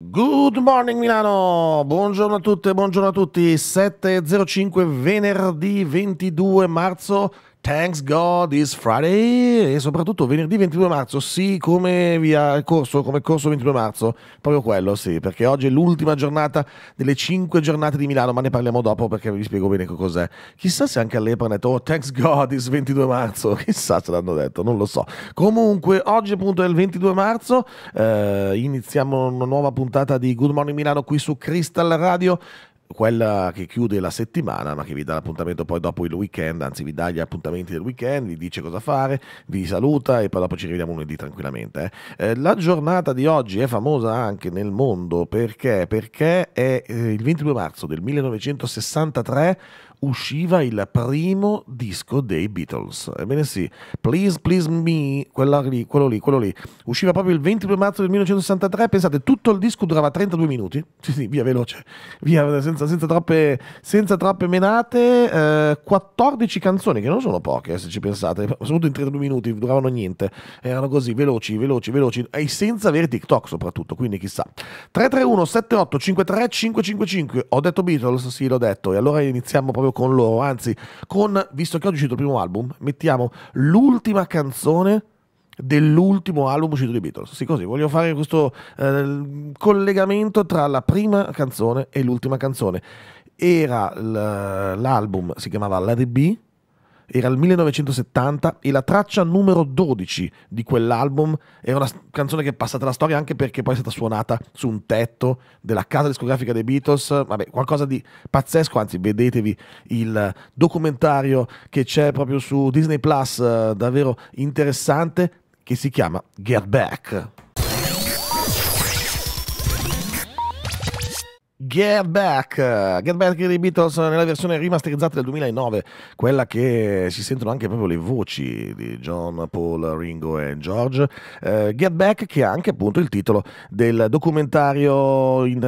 Good morning Milano, buongiorno a tutte, buongiorno a tutti, 7.05 venerdì 22 marzo Thanks God is Friday e soprattutto venerdì 22 marzo, sì, come via corso, come corso 22 marzo, proprio quello, sì, perché oggi è l'ultima giornata delle 5 giornate di Milano, ma ne parliamo dopo perché vi spiego bene che cos'è. Chissà se anche all'Epra hanno detto, oh Thanks God is 22 marzo, chissà se l'hanno detto, non lo so. Comunque oggi appunto è il 22 marzo, eh, iniziamo una nuova puntata di Good Morning Milano qui su Crystal Radio, quella che chiude la settimana, ma che vi dà l'appuntamento poi dopo il weekend, anzi vi dà gli appuntamenti del weekend, vi dice cosa fare, vi saluta e poi dopo ci rivediamo lunedì tranquillamente. Eh. Eh, la giornata di oggi è famosa anche nel mondo perché? Perché è eh, il 22 marzo del 1963 usciva il primo disco dei Beatles. Ebbene sì, Please Please Me, lì, quello lì, quello lì, usciva proprio il 22 marzo del 1963, pensate, tutto il disco durava 32 minuti, sì sì, via veloce, via senza, senza, troppe, senza troppe, menate, eh, 14 canzoni, che non sono poche eh, se ci pensate, soprattutto in 32 minuti, duravano niente, erano così, veloci, veloci, veloci, e senza avere TikTok soprattutto, quindi chissà. 331 78 53 555, ho detto Beatles, sì l'ho detto, e allora iniziamo proprio proprio con loro. Anzi, con, visto che oggi è uscito il primo album, mettiamo l'ultima canzone dell'ultimo album uscito dei Beatles. Sì, così voglio fare questo eh, collegamento tra la prima canzone e l'ultima canzone. Era l'album, si chiamava Let It Be, era il 1970 e la traccia numero 12 di quell'album è una canzone che è passata alla storia anche perché poi è stata suonata su un tetto della casa discografica dei Beatles, vabbè qualcosa di pazzesco, anzi vedetevi il documentario che c'è proprio su Disney Plus, eh, davvero interessante, che si chiama Get Back. Get Back, Get Back dei Beatles nella versione rimasterizzata del 2009, quella che si sentono anche proprio le voci di John, Paul, Ringo e George. Uh, Get Back che è anche appunto il titolo del documentario in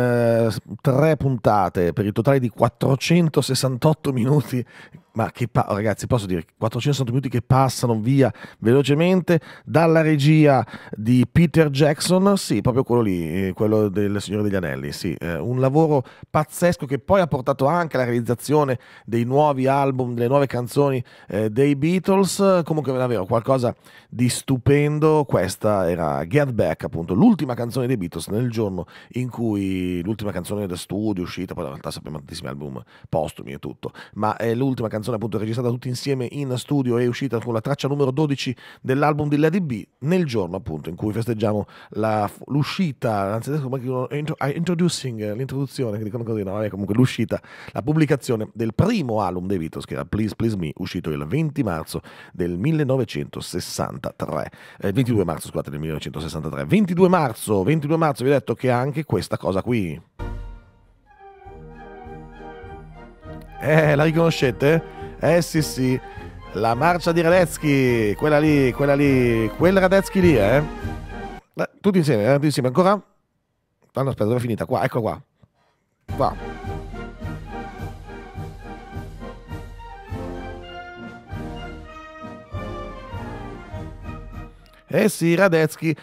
uh, tre puntate per il totale di 468 minuti ma che pa- ragazzi posso dire 460 minuti che passano via velocemente dalla regia di Peter Jackson sì proprio quello lì eh, quello del Signore degli Anelli sì eh, un lavoro pazzesco che poi ha portato anche alla realizzazione dei nuovi album delle nuove canzoni eh, dei Beatles comunque davvero qualcosa di stupendo questa era Get Back appunto l'ultima canzone dei Beatles nel giorno in cui l'ultima canzone da studio uscita poi in realtà sappiamo tantissimi album postumi e tutto ma è l'ultima canzone canzone appunto registrata tutti insieme in studio e uscita con la traccia numero 12 dell'album di Lady B nel giorno appunto in cui festeggiamo la, l'uscita, anzi ah, introducing, l'introduzione, che dicono così, no, vabbè, comunque l'uscita, la pubblicazione del primo album dei Beatles che era Please Please Me, uscito il 20 marzo del 1963, eh, 22 marzo scusate del 1963, 22 marzo, 22 marzo vi ho detto che anche questa cosa qui... Eh, la riconoscete? Eh sì sì, la marcia di Radetzky, quella lì, quella lì, quel Radetzky lì, eh? Tutti insieme, eh? tutti insieme, ancora? Ah, no, aspetta, dove è finita? Qua, ecco qua. Qua. Eh sì, Radetzky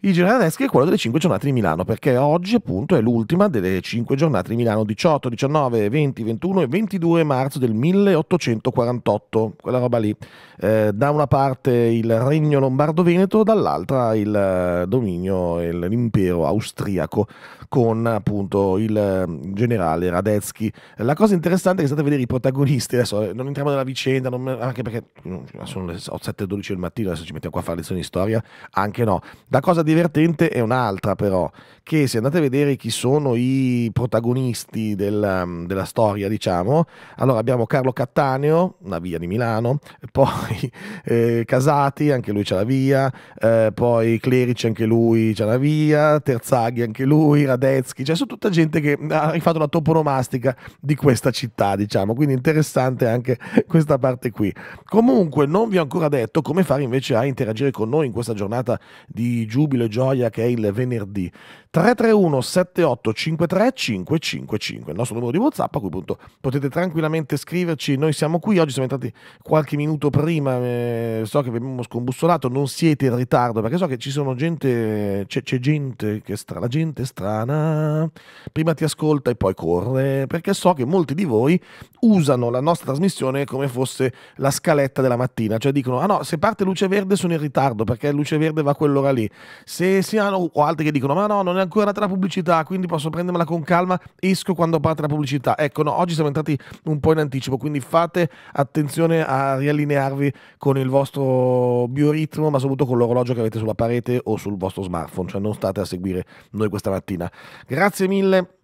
il Girardeschi è quello delle 5 giornate di Milano, perché oggi appunto è l'ultima delle 5 giornate di Milano, 18, 19, 20, 21 e 22 marzo del 1848, quella roba lì. Eh, da una parte il regno lombardo-veneto, dall'altra il eh, dominio e l'impero austriaco con appunto il mm, generale Radetzky. La cosa interessante è che state a vedere i protagonisti, adesso eh, non entriamo nella vicenda, non, anche perché mm, sono le 7.12 del mattino, adesso ci mettiamo qua a fare lezioni di storia, anche no. La cosa divertente è un'altra però, che se andate a vedere chi sono i protagonisti del, mm, della storia, diciamo, allora abbiamo Carlo Cattaneo, una via di Milano, poi eh, Casati, anche lui c'è la via, eh, poi Clerici, anche lui c'è la via, Terzaghi, anche lui, Radetzky, cioè sono tutta gente che ha rifatto la toponomastica di questa città, diciamo, quindi interessante anche questa parte qui. Comunque non vi ho ancora detto come fare invece a interagire con noi in questa giornata di giubilo jubilo gioia che è il venerdì. 331 78 53 555, il nostro numero di WhatsApp a cui appunto potete tranquillamente scriverci. Noi siamo qui, oggi siamo entrati qualche minuto prima, eh, so che vi abbiamo scombussolato, non siete in ritardo perché so che ci sono gente, c'è, gente che stra, la gente è strana, prima ti ascolta e poi corre, perché so che molti di voi usano la nostra trasmissione come fosse la scaletta della mattina, cioè dicono "Ah no, se parte luce verde sono in ritardo perché luce verde va a quell'ora lì". Se si hanno o altri che dicono "Ma no, non è ancora tra pubblicità, quindi posso prendermela con calma, esco quando parte la pubblicità. Ecco, no, oggi siamo entrati un po' in anticipo, quindi fate attenzione a riallinearvi con il vostro bioritmo, ma soprattutto con l'orologio che avete sulla parete o sul vostro smartphone, cioè non state a seguire noi questa mattina. Grazie mille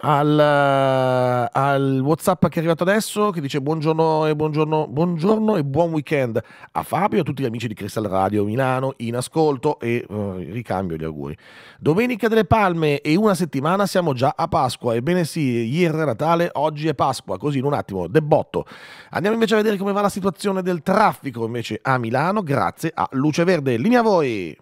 al, eh, al, WhatsApp che è arrivato adesso che dice buongiorno e, buongiorno, buongiorno e buon weekend a Fabio e a tutti gli amici di Crystal Radio Milano in ascolto e uh, ricambio gli auguri. Domenica delle Palme e una settimana siamo già a Pasqua. Ebbene sì, ieri era Natale, oggi è Pasqua, così in un attimo, debotto. Andiamo invece a vedere come va la situazione del traffico invece a Milano grazie a Luce Verde. Linea a voi!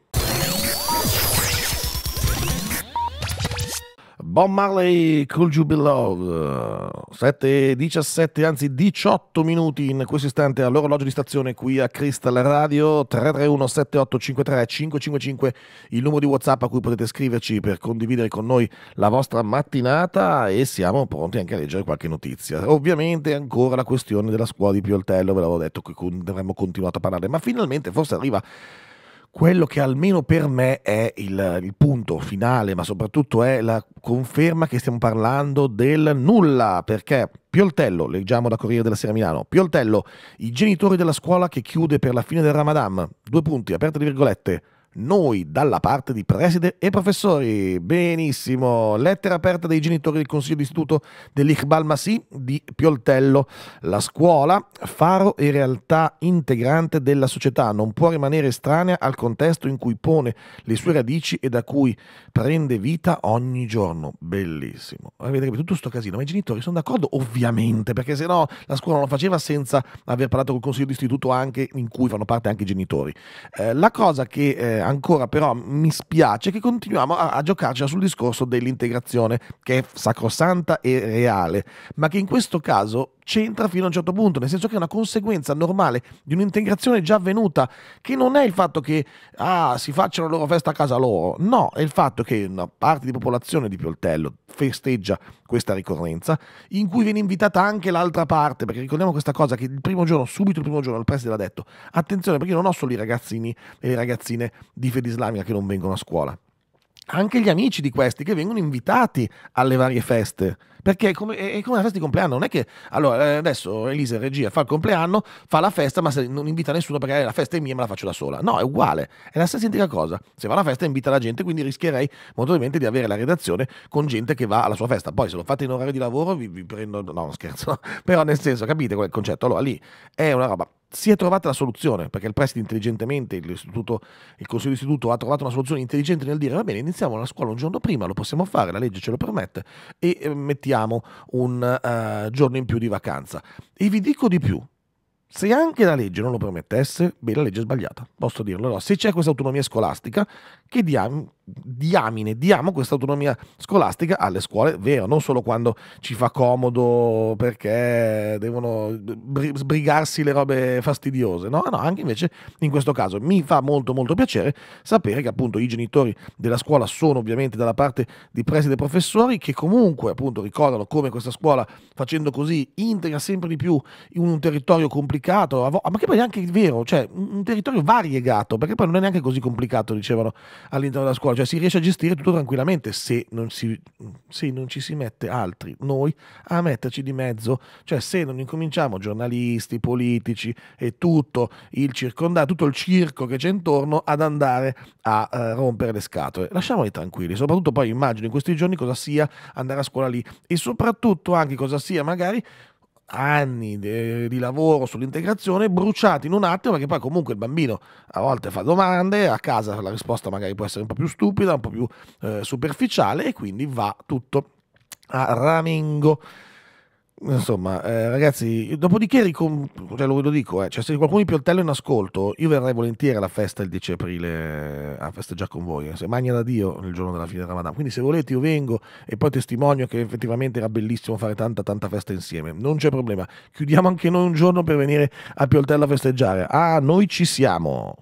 Bob Marley Cool Jubilee, Below 7, 17, anzi 18 minuti in questo istante all'orologio di stazione qui a Crystal Radio 331 7853 555 il numero di Whatsapp a cui potete scriverci per condividere con noi la vostra mattinata e siamo pronti anche a leggere qualche notizia. Ovviamente ancora la questione della scuola di Pioltello, ve l'avevo detto che avremmo continuato a parlare, ma finalmente forse arriva quello che almeno per me è il, il, punto finale, ma soprattutto è la conferma che stiamo parlando del nulla, perché Pioltello, leggiamo da Corriere della Sera Milano, Pioltello, i genitori della scuola che chiude per la fine del Ramadan, due punti, aperte le virgolette, noi dalla parte di preside e professori. Benissimo, lettera aperta dei genitori del Consiglio d'Istituto dell'Iqbal Masi di Pioltello. La scuola, faro e realtà integrante della società, non può rimanere estranea al contesto in cui pone le sue radici e da cui prende vita ogni giorno. Bellissimo. Avete tutto sto casino, ma i genitori sono d'accordo ovviamente, perché se no la scuola non lo faceva senza aver parlato col Consiglio d'Istituto anche in cui fanno parte anche i genitori. Eh, la cosa che eh, ancora però mi spiace che continuiamo a, a giocarci sul discorso dell'integrazione, che è sacrosanta e reale, ma che in questo caso c'entra fino a un certo punto, nel senso che è una conseguenza normale di un'integrazione già avvenuta, che non è il fatto che ah, si facciano la loro festa a casa loro, no, è il fatto che una parte di popolazione di Pioltello festeggia questa ricorrenza, in cui viene invitata anche l'altra parte, perché ricordiamo questa cosa che il primo giorno, subito il primo giorno, il preside l'ha detto, attenzione perché io non ho solo i ragazzini e le ragazzine di fede islamica che non vengono a scuola. Anche gli amici di questi che vengono invitati alle varie feste perché è come, è come una festa di compleanno, non è che allora eh, adesso Elisa regia fa il compleanno, fa la festa, ma non invita nessuno perché eh, la festa è mia e me la faccio da sola. No, è uguale, è la stessa identica cosa. Se va alla festa invita la gente, quindi rischierei molto probabilmente di avere la redazione con gente che va alla sua festa. Poi se lo fate in orario di lavoro vi, vi prendo... No, scherzo, però nel senso capite quel concetto? Allora lì è una roba si è trovata la soluzione, perché il preside intelligentemente, il Consiglio di Istituto ha trovato una soluzione intelligente nel dire va bene, iniziamo la scuola un giorno prima, lo possiamo fare, la legge ce lo permette, e eh, mettiamo meritiamo un uh, giorno in più di vacanza. E vi dico di più, se anche la legge non lo permettesse, beh, la legge è sbagliata, posso dirlo. Allora, se c'è questa autonomia scolastica, che diam- diamine, diamo questa autonomia scolastica alle scuole, vero, non solo quando ci fa comodo perché devono sbrigarsi le robe fastidiose, no? no, anche invece in questo caso mi fa molto molto piacere sapere che appunto i genitori della scuola sono ovviamente dalla parte di preside professori che comunque appunto ricordano come questa scuola facendo così integra sempre di più in un territorio complicato, ma che poi è anche vero, cioè un territorio variegato, perché poi non è neanche così complicato, dicevano all'interno della scuola, cioè si riesce a gestire tutto tranquillamente se non, si, se non ci si mette altri, noi, a metterci di mezzo, cioè se non incominciamo giornalisti, politici e tutto il circondato, tutto il circo che c'è intorno ad andare a eh, rompere le scatole, lasciamoli tranquilli, soprattutto poi immagino in questi giorni cosa sia andare a scuola lì e soprattutto anche cosa sia magari anni de, di lavoro sull'integrazione bruciati in un attimo perché poi comunque il bambino a volte fa domande, a casa la risposta magari può essere un po' più stupida, un po' più eh, superficiale e quindi va tutto a ramingo. Insomma, eh, ragazzi, dopodiché ricom- cioè, lo, lo dico, eh, cioè, se qualcuno di Pioltello in ascolto, io verrei volentieri alla festa il 10 aprile eh, a festeggiare con voi, eh, se magna da Dio il giorno della fine del Ramadan. Quindi se volete io vengo e poi testimonio che effettivamente era bellissimo fare tanta tanta festa insieme, non c'è problema. Chiudiamo anche noi un giorno per venire a Pioltello a festeggiare. Ah, noi ci siamo.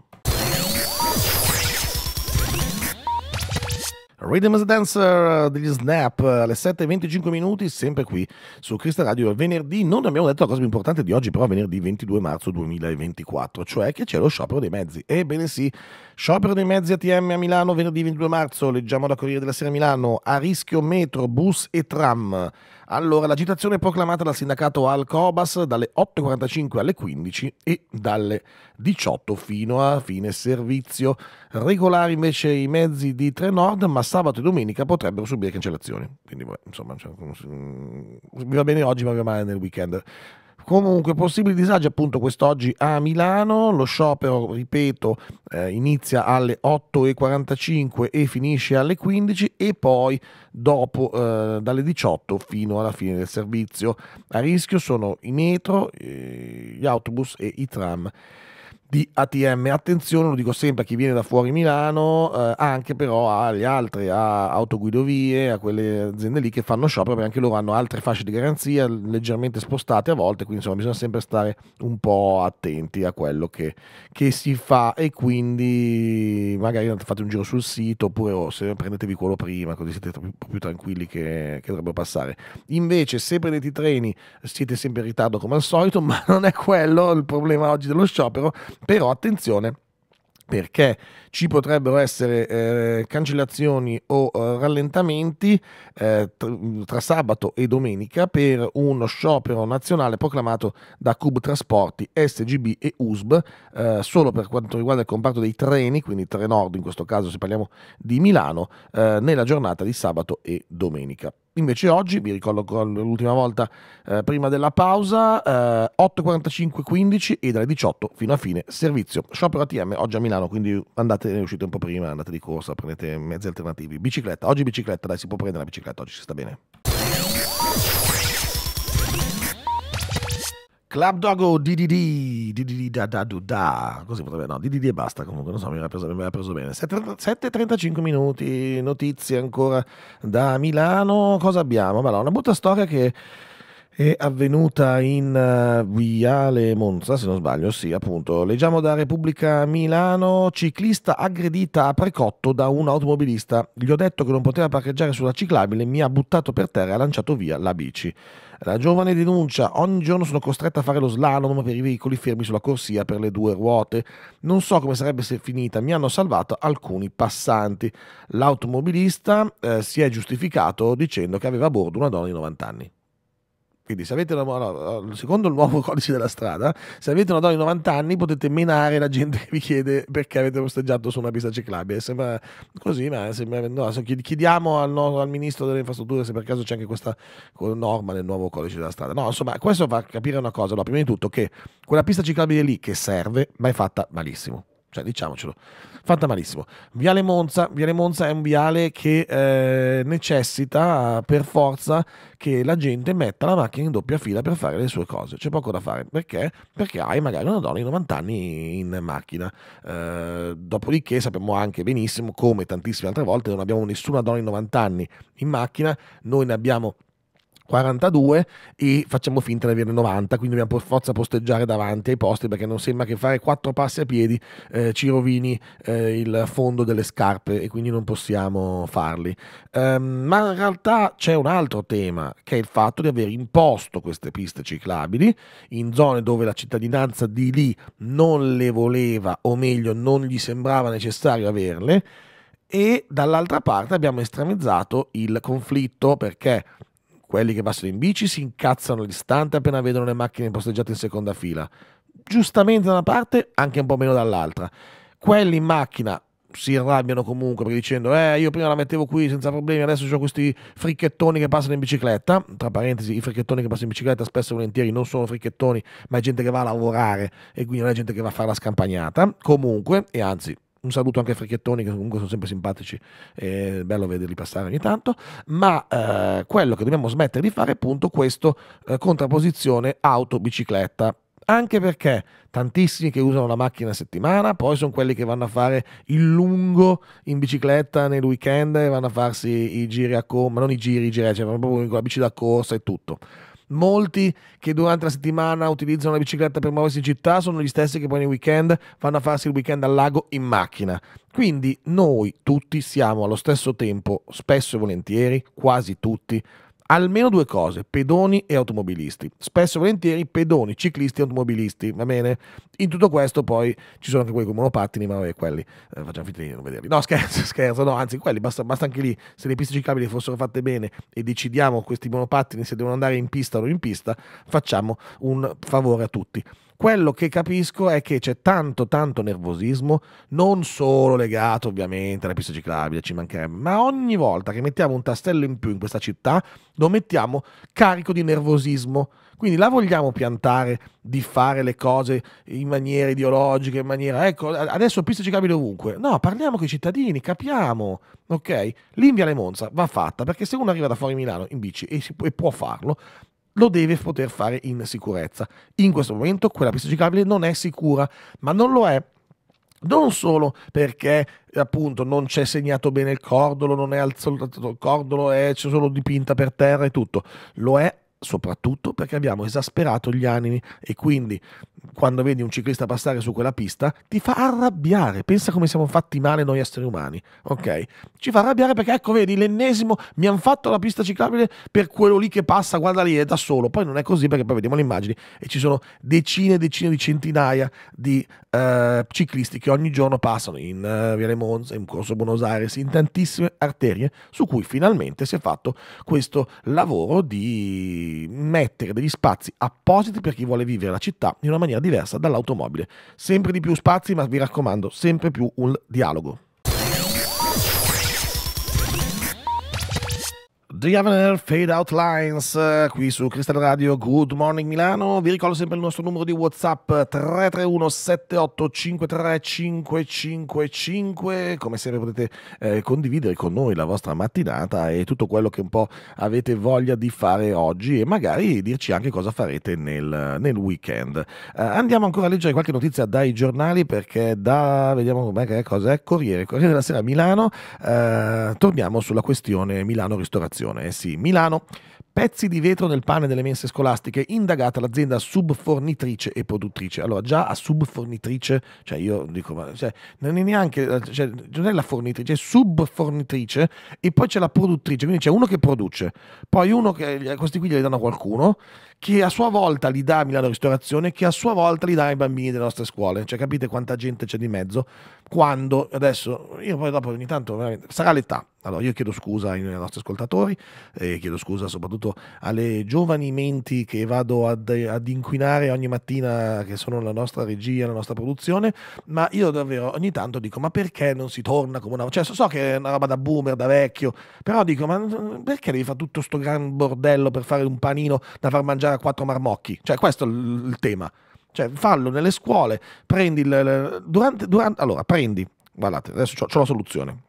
Rhythm as Dancer degli Snap alle 7.25 minuti, sempre qui su Crystal Radio. Venerdì non abbiamo detto la cosa più importante di oggi, però venerdì 22 marzo 2024, cioè che c'è lo sciopero dei mezzi. Ebbene sì, sciopero dei mezzi ATM a Milano venerdì 22 marzo, leggiamo da Corriere della Sera Milano, a rischio metro, bus e tram. Allora, l'agitazione è proclamata dal sindacato Alcobas dalle 8.45 alle 15 e dalle 18 fino a fine servizio. Regolari invece i mezzi di Trenord, ma sabato e domenica potrebbero subire cancellazioni. Quindi, insomma, vi cioè, mm, va bene oggi, ma vi va male nel weekend. Comunque possibili disagi appunto quest'oggi a Milano, lo sciopero, ripeto, eh, inizia alle 8.45 e finisce alle 15 e poi dopo eh, dalle 18 fino alla fine del servizio. A rischio sono i metro, eh, gli autobus e i tram di ATM. Attenzione, lo dico sempre a chi viene da fuori Milano, eh, anche però alle altre, a autoguidovie, a quelle aziende lì che fanno sciopero, perché anche loro hanno altre fasce di garanzia leggermente spostate a volte, quindi insomma bisogna sempre stare un po' attenti a quello che, che si fa e quindi magari fate un giro sul sito oppure oh, se prendetevi quello prima, così siete più, più tranquilli che, che dovrebbero passare. Invece se prendete i treni siete sempre in ritardo come al solito, ma non è quello il problema oggi dello sciopero, però attenzione perché ci potrebbero essere eh, cancellazioni o eh, rallentamenti eh, tra sabato e domenica per uno sciopero nazionale proclamato da Cub Trasporti, SGB e USB eh, solo per quanto riguarda il comparto dei treni, quindi Trenord in questo caso se parliamo di Milano, eh, nella giornata di sabato e domenica. Invece oggi, vi ricolloco l'ultima volta eh, prima della pausa, eh, 845 e dalle 18 fino a fine servizio. Sciopero ATM oggi a Milano, quindi andate, ne uscite un po' prima, andate di corsa, prendete mezzi alternativi. Bicicletta, oggi bicicletta, dai si può prendere la bicicletta, oggi si sta bene. Club Dogo DDD, DDD da da da, così potrebbe, no, DDD e basta comunque, non so, mi era preso, preso bene. 7.35 minuti, notizie ancora da Milano, cosa abbiamo? Ma no, una brutta storia che è avvenuta in uh, Viale Monza, se non sbaglio, sì, appunto. Leggiamo da Repubblica Milano, ciclista aggredita a Precotto da un automobilista. Gli ho detto che non poteva parcheggiare sulla ciclabile, mi ha buttato per terra e ha lanciato via la bici. La giovane denuncia, ogni giorno sono costretta a fare lo slalom per i veicoli fermi sulla corsia per le due ruote. Non so come sarebbe se finita, mi hanno salvato alcuni passanti. L'automobilista eh, si è giustificato dicendo che aveva a bordo una donna di 90 anni. Quindi se avete una, secondo il nuovo codice della strada, se avete una donna di 90 anni potete menare la gente che vi chiede perché avete posteggiato su una pista ciclabile. Sembra così, ma sembra, no, chiediamo al, al, ministro delle infrastrutture se per caso c'è anche questa norma nel nuovo codice della strada. No, insomma, questo fa capire una cosa, allora, prima di tutto che quella pista ciclabile lì che serve, ma è fatta malissimo cioè diciamocelo, fatta malissimo. Viale Monza, viale Monza è un viale che eh, necessita per forza che la gente metta la macchina in doppia fila per fare le sue cose, c'è poco da fare, perché? Perché hai magari una donna di 90 anni in macchina, eh, dopodiché sappiamo anche benissimo come tantissime altre volte non abbiamo nessuna donna di 90 anni in macchina, noi ne abbiamo 42 e facciamo finta di averne 90, quindi dobbiamo per forza posteggiare davanti ai posti perché non sembra che fare quattro passi a piedi eh, ci rovini eh, il fondo delle scarpe e quindi non possiamo farli. Um, ma in realtà c'è un altro tema che è il fatto di aver imposto queste piste ciclabili in zone dove la cittadinanza di lì non le voleva o meglio non gli sembrava necessario averle e dall'altra parte abbiamo estremizzato il conflitto perché quelli che passano in bici si incazzano all'istante appena vedono le macchine posteggiate in seconda fila. Giustamente da una parte, anche un po' meno dall'altra. Quelli in macchina si arrabbiano comunque perché dicendo eh io prima la mettevo qui senza problemi adesso ho questi fricchettoni che passano in bicicletta tra parentesi i fricchettoni che passano in bicicletta spesso e volentieri non sono fricchettoni ma è gente che va a lavorare e quindi non è gente che va a fare la scampagnata comunque e anzi un saluto anche a Fricchettoni che comunque sono sempre simpatici e bello vederli passare ogni tanto, ma eh, quello che dobbiamo smettere di fare è appunto questa eh, contrapposizione auto-bicicletta. Anche perché tantissimi che usano la macchina a settimana, poi sono quelli che vanno a fare il lungo in bicicletta nel weekend e vanno a farsi i giri a corsa, ma non i giri, i giri, cioè proprio con la bici da corsa e tutto molti che durante la settimana utilizzano la bicicletta per muoversi in città sono gli stessi che poi nei weekend vanno a farsi il weekend al lago in macchina. Quindi noi tutti siamo allo stesso tempo, spesso e volentieri, quasi tutti, almeno due cose, pedoni e automobilisti. Spesso e volentieri pedoni, ciclisti e automobilisti, va bene? In tutto questo poi ci sono anche quelli con monopattini, ma vabbè, quelli eh, facciamo finta di non vederli. No, scherzo, scherzo, no, anzi, quelli basta, basta anche lì, se le piste ciclabili fossero fatte bene e decidiamo questi monopattini se devono andare in pista o in pista, facciamo un favore a tutti. Quello che capisco è che c'è tanto, tanto nervosismo, non solo legato ovviamente alla pista ciclabile, ci mancherebbe, ma ogni volta che mettiamo un tastello in più in questa città lo mettiamo carico di nervosismo. Quindi la vogliamo piantare di fare le cose in maniera ideologica, in maniera ecco, adesso pista ciclabile ovunque. No, parliamo con i cittadini, capiamo, ok? L'Invia Le Monza va fatta, perché se uno arriva da fuori Milano in bici e, si, e può farlo, lo deve poter fare in sicurezza. In questo momento quella pista ciclabile non è sicura, ma non lo è non solo perché appunto non c'è segnato bene il cordolo, non è alzato il cordolo, è, c'è solo dipinta per terra e tutto, lo è soprattutto perché abbiamo esasperato gli animi e quindi quando vedi un ciclista passare su quella pista ti fa arrabbiare, pensa come siamo fatti male noi esseri umani, ok? Ci fa arrabbiare perché ecco vedi l'ennesimo, mi hanno fatto la pista ciclabile per quello lì che passa, guarda lì è da solo, poi non è così perché poi vediamo le immagini e ci sono decine e decine di centinaia di eh, ciclisti che ogni giorno passano in eh, Viale Monza, in Corso Buenos Aires, in tantissime arterie su cui finalmente si è fatto questo lavoro di mettere degli spazi appositi per chi vuole vivere la città in una maniera diversa dall'automobile. Sempre di più spazi, ma vi raccomando, sempre più un dialogo. The Avener Fade Out Lines eh, qui su Cristal Radio Good Morning Milano. Vi ricordo sempre il nostro numero di WhatsApp 331 7853 555. Come sempre potete eh, condividere con noi la vostra mattinata e tutto quello che un po' avete voglia di fare oggi e magari dirci anche cosa farete nel, nel weekend. Eh, andiamo ancora a leggere qualche notizia dai giornali perché da vediamo com'è cos'è Corriere, Corriere della Sera Milano. Eh, torniamo sulla questione Milano Ristorazione situazione. Eh sì, Milano, pezzi di vetro nel pane delle mense scolastiche, indagata l'azienda subfornitrice e produttrice. Allora, già a subfornitrice, cioè io dico, ma cioè, non è neanche, cioè, non è la fornitrice, è subfornitrice e poi c'è la produttrice, quindi c'è uno che produce, poi uno che, questi qui glieli danno a qualcuno che a sua volta li dà a Milano Ristorazione, che a sua volta li dà ai bambini delle nostre scuole. Cioè, capite quanta gente c'è di mezzo? Quando adesso, io poi dopo ogni tanto, sarà l'età. Allora, io chiedo scusa ai nostri ascoltatori, eh, chiedo scusa soprattutto alle giovani menti che vado ad, ad, inquinare ogni mattina, che sono la nostra regia, la nostra produzione, ma io davvero ogni tanto dico, ma perché non si torna come una... Cioè, so che è una roba da boomer, da vecchio, però dico, ma perché devi fare tutto sto gran bordello per fare un panino da far mangiare? a quattro marmocchi. Cioè, questo è il tema. Cioè, fallo nelle scuole, prendi il... Durante, durante, allora, prendi... Guardate, adesso ho la soluzione.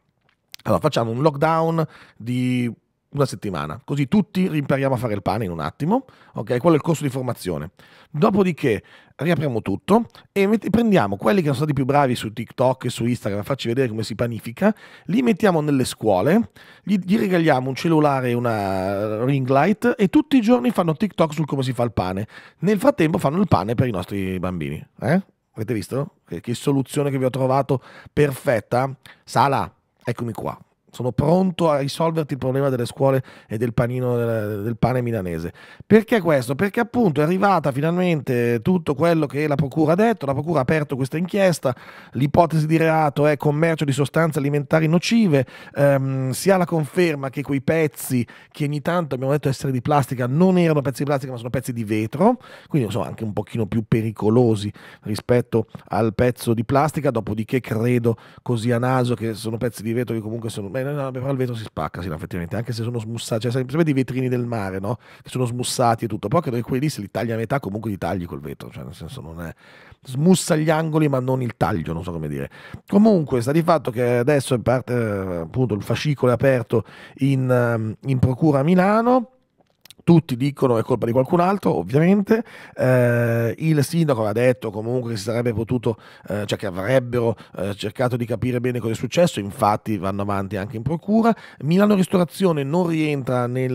Allora, facciamo un lockdown di una settimana, così tutti rimpariamo a fare il pane in un attimo, ok? Quello è il corso di formazione. Dopodiché riapriamo tutto e met- prendiamo quelli che sono stati più bravi su TikTok e su Instagram, facci vedere come si panifica, li mettiamo nelle scuole, gli, gli regaliamo un cellulare e una ring light e tutti i giorni fanno TikTok sul come si fa il pane. Nel frattempo fanno il pane per i nostri bambini, eh? Avete visto? Che, che soluzione che vi ho trovato perfetta? Sala, eccomi qua sono pronto a risolverti il problema delle scuole e del panino del, del, pane milanese. Perché questo? Perché appunto è arrivata finalmente tutto quello che la Procura ha detto, la Procura ha aperto questa inchiesta, l'ipotesi di reato è commercio di sostanze alimentari nocive, ehm, si ha la conferma che quei pezzi che ogni tanto abbiamo detto essere di plastica non erano pezzi di plastica ma sono pezzi di vetro, quindi insomma anche un pochino più pericolosi rispetto al pezzo di plastica, dopodiché credo così a naso che sono pezzi di vetro che comunque sono... Beh, no, no, però il vetro si spacca, sì, no, effettivamente, anche se sono smussati, cioè sempre i vetrini del mare, no? Che sono smussati e tutto, però credo che quelli se li tagli a metà comunque li tagli col vetro, cioè nel senso non è... Smussa gli angoli ma non il taglio, non so come dire. Comunque sta di fatto che adesso è parte, eh, appunto il fascicolo è aperto in, ehm, in procura a Milano tutti dicono è colpa di qualcun altro, ovviamente. Eh, il sindaco ha detto comunque che si sarebbe potuto, eh, cioè che avrebbero eh, cercato di capire bene cosa è successo, infatti vanno avanti anche in procura. Milano Ristorazione non rientra nel,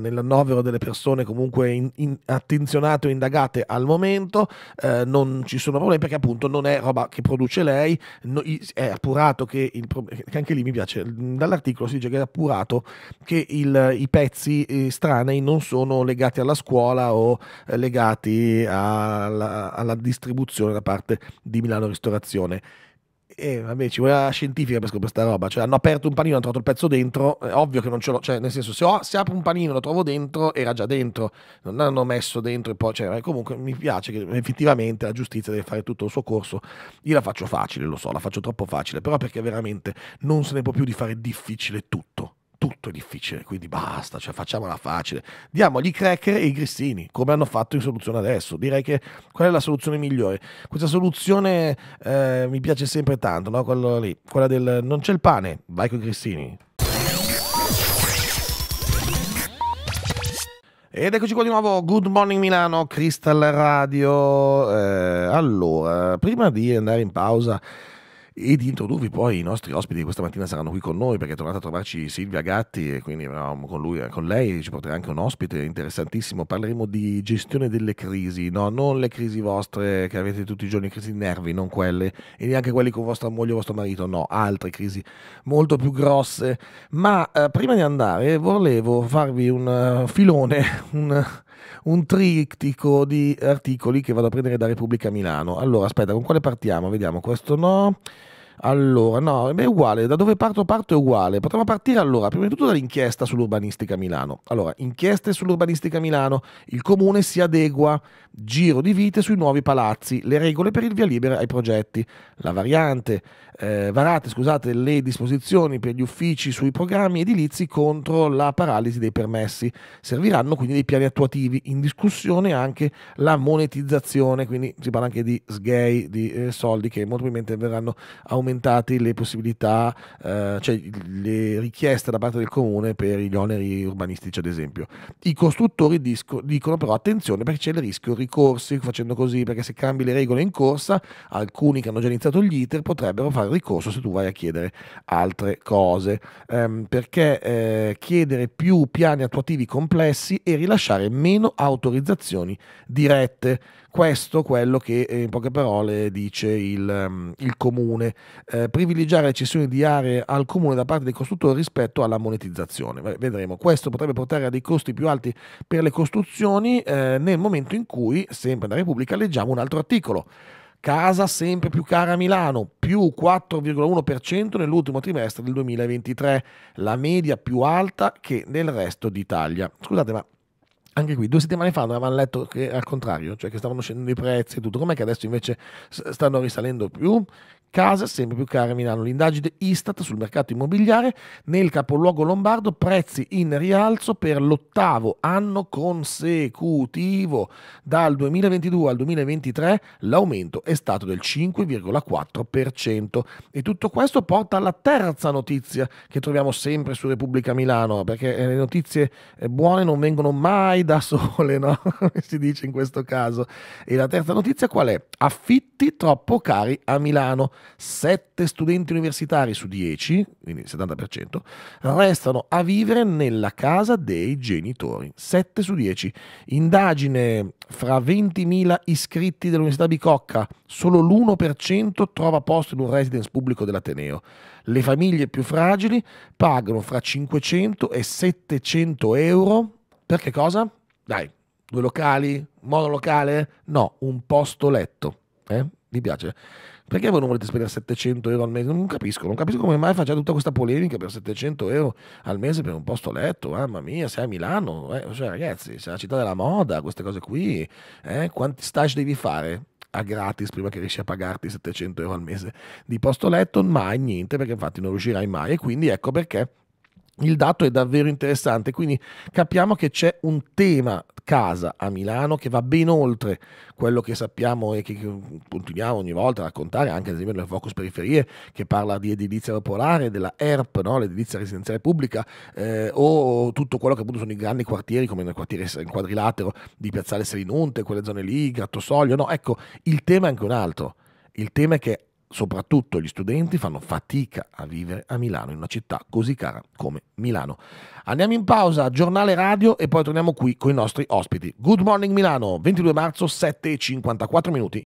nel novero delle persone comunque in, in, attenzionate o indagate al momento, eh, non ci sono problemi perché appunto non è roba che produce lei, no, è appurato che, il, che anche lì mi piace, dall'articolo si dice che è appurato che il, i pezzi eh, strani non non sono legati alla scuola o eh, legati alla, alla distribuzione da parte di Milano Ristorazione. E vabbè, ci vuole la scientifica per scoprire questa roba. Cioè, hanno aperto un panino, hanno trovato il pezzo dentro. È ovvio che non ce l'ho. Cioè, nel senso, se, ho, se apro un panino e lo trovo dentro, era già dentro. Non l'hanno messo dentro e poi. Cioè, comunque mi piace che effettivamente la giustizia deve fare tutto il suo corso. Io la faccio facile, lo so, la faccio troppo facile, però perché veramente non se ne può più di fare difficile tutto tutto è difficile, quindi basta, cioè facciamola facile. Diamo gli cracker e i grissini, come hanno fatto in soluzione adesso. Direi che qual è la soluzione migliore? Questa soluzione eh, mi piace sempre tanto, no? Quello lì, quella del non c'è il pane, vai con i grissini. Ed eccoci qua di nuovo, Good Morning Milano, Crystal Radio. Eh, allora, prima di andare in pausa e di introdurvi poi i nostri ospiti che questa mattina saranno qui con noi perché è tornata a trovarci Silvia Gatti e quindi eravamo con, lui, con lei, ci porterà anche un ospite interessantissimo, parleremo di gestione delle crisi, no? non le crisi vostre che avete tutti i giorni, crisi di nervi, non quelle e neanche quelle con vostra moglie o vostro marito, no, altre crisi molto più grosse, ma eh, prima di andare volevo farvi un uh, filone, un... Uh, un trittico di articoli che vado a prendere da Repubblica Milano. Allora, aspetta, con quale partiamo? Vediamo, questo no. Allora, no, è uguale, da dove parto parto è uguale. Potremmo partire allora, prima di tutto dall'inchiesta sull'urbanistica Milano. Allora, inchieste sull'urbanistica Milano, il comune si adegua, giro di vite sui nuovi palazzi, le regole per il via libera ai progetti, la variante, eh, varate scusate, le disposizioni per gli uffici sui programmi edilizi contro la paralisi dei permessi. Serviranno quindi dei piani attuativi, in discussione anche la monetizzazione, quindi si parla anche di sgay, di eh, soldi che molto probabilmente verranno aumentati le possibilità, eh, cioè le richieste da parte del comune per gli oneri urbanistici ad esempio. I costruttori disco, dicono però attenzione perché c'è il rischio ricorsi facendo così, perché se cambi le regole in corsa, alcuni che hanno già iniziato gli iter potrebbero fare fare ricorso se tu vai a chiedere altre cose, ehm, perché eh, chiedere più piani attuativi complessi e rilasciare meno autorizzazioni dirette. Questo è quello che eh, in poche parole dice il, ehm, il comune. Eh, privilegiare cessioni di aree al comune da parte dei costruttori rispetto alla monetizzazione. Vedremo. Questo potrebbe portare a dei costi più alti per le costruzioni eh, nel momento in cui, sempre da Repubblica, leggiamo un altro articolo casa sempre più cara a Milano, più 4,1% nell'ultimo trimestre del 2023, la media più alta che nel resto d'Italia. Scusate, ma anche qui due settimane fa avevamo letto che al contrario, cioè che stavano scendendo i prezzi e tutto, com'è che adesso invece stanno risalendo più? Casa sempre più cara a Milano. L'indagine Istat sul mercato immobiliare nel capoluogo lombardo, prezzi in rialzo per l'ottavo anno consecutivo. Dal 2022 al 2023 l'aumento è stato del 5,4%. E tutto questo porta alla terza notizia che troviamo sempre su Repubblica Milano, perché eh, le notizie eh, buone non vengono mai da sole, no? si dice in questo caso. E la terza notizia qual è? Affitti troppo cari a Milano. 7 studenti universitari su 10, quindi il 70%, restano a vivere nella casa dei genitori. 7 su 10. Indagine fra 20.000 iscritti dell'Università Bicocca, solo l'1% trova posto in un residence pubblico dell'Ateneo. Le famiglie più fragili pagano fra 500 e 700 euro per che cosa? Dai, due locali, monolocale? No, un posto letto. Eh? Mi piace. Perché voi non volete spendere 700 euro al mese? Non capisco, non capisco come mai faccia tutta questa polemica per 700 euro al mese per un posto letto. Mamma mia, sei a Milano, eh? cioè, ragazzi, sei la città della moda, queste cose qui. Eh? Quanti stage devi fare? a gratis prima che riesci a pagarti 700 euro al mese di posto letto, mai niente perché infatti non riuscirai mai e quindi ecco perché il dato è davvero interessante, quindi capiamo che c'è un tema casa a Milano che va ben oltre quello che sappiamo e che continuiamo ogni volta a raccontare, anche ad esempio nel Focus Periferie che parla di edilizia popolare, della ERP, no? l'edilizia residenziale pubblica, eh, o tutto quello che appunto sono i grandi quartieri come nel quartiere in quadrilatero di Piazzale Serinunte, quelle zone lì, Gattosoglio, no? Ecco, il tema è anche un altro, il tema è che soprattutto gli studenti fanno fatica a vivere a Milano, in una città così cara come Milano. Andiamo in pausa, giornale radio e poi torniamo qui con i nostri ospiti. Good Morning Milano, 22 marzo, 7.54 minuti.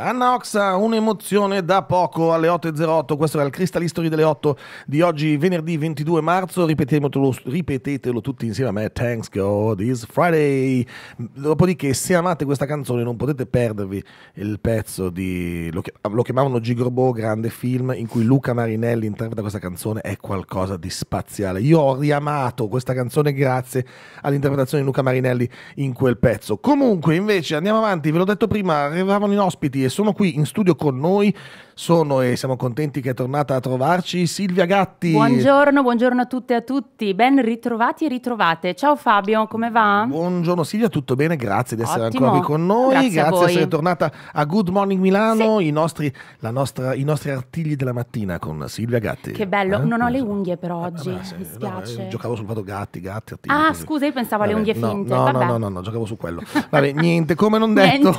Anna Oxa, un'emozione da poco alle 8.08, questo era il Crystal History delle 8 di oggi, venerdì 22 marzo, ripetetelo, ripetetelo tutti insieme a me, thanks God it's Friday, dopodiché se amate questa canzone non potete perdervi il pezzo di, lo, lo chiamavano Gigrobò, grande film, in cui Luca Marinelli interpreta questa canzone, è qualcosa di spaziale, io ho riamato questa canzone grazie all'interpretazione di Luca Marinelli in quel pezzo, comunque invece andiamo avanti, ve l'ho detto prima, arrivavano in ospiti e sono qui in studio con noi sono e siamo contenti che è tornata a trovarci Silvia Gatti. Buongiorno, buongiorno a tutte e a tutti, ben ritrovati e ritrovate. Ciao Fabio, come va? Buongiorno Silvia, tutto bene? Grazie di essere Ottimo. ancora qui con noi, grazie, di essere tornata a Good Morning Milano, sì. i, nostri, nostra, i, nostri, artigli della mattina con Silvia Gatti. Che bello, eh? non ho le unghie però eh, oggi, eh, vabbè, sì, mi spiace. No, giocavo sul fatto Gatti, Gatti, artigli. Ah così. scusa, io pensavo alle unghie finte. No, no, no, no, no, giocavo su quello. Vabbè, niente, come non detto.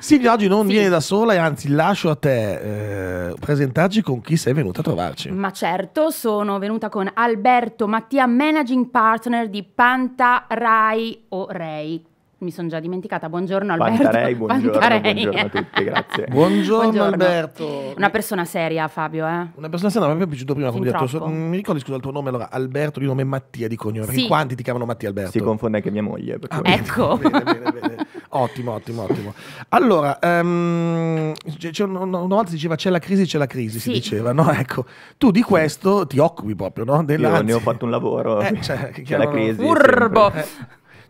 Silvia oggi non sì. viene da sola e anzi lascio a te eh, eh, presentarci con chi sei venuta a trovarci. Ma certo, sono venuta con Alberto Mattia, managing partner di Panta Rai o Rai mi sono già dimenticata. Buongiorno Alberto. Pantarei, buongiorno, Pantarei. buongiorno a tutti, grazie. buongiorno, buongiorno, Alberto. Una persona seria Fabio, eh? Una persona seria, ma mi è piaciuto prima quando detto, so, mi ricordi scusa il tuo nome, allora Alberto di nome Mattia di cognome, sì. quanti ti chiamano Mattia Alberto? Si confonde anche mia moglie. Ah, ecco. bene, bene, bene. ottimo, ottimo, ottimo. Allora, um, una, volta si diceva c'è la crisi, c'è la crisi, sì. si diceva, no? Ecco, tu di questo ti occupi proprio, no? Della, Io ne ho fatto un lavoro, eh, cioè, c'è la crisi. Urbo. Eh.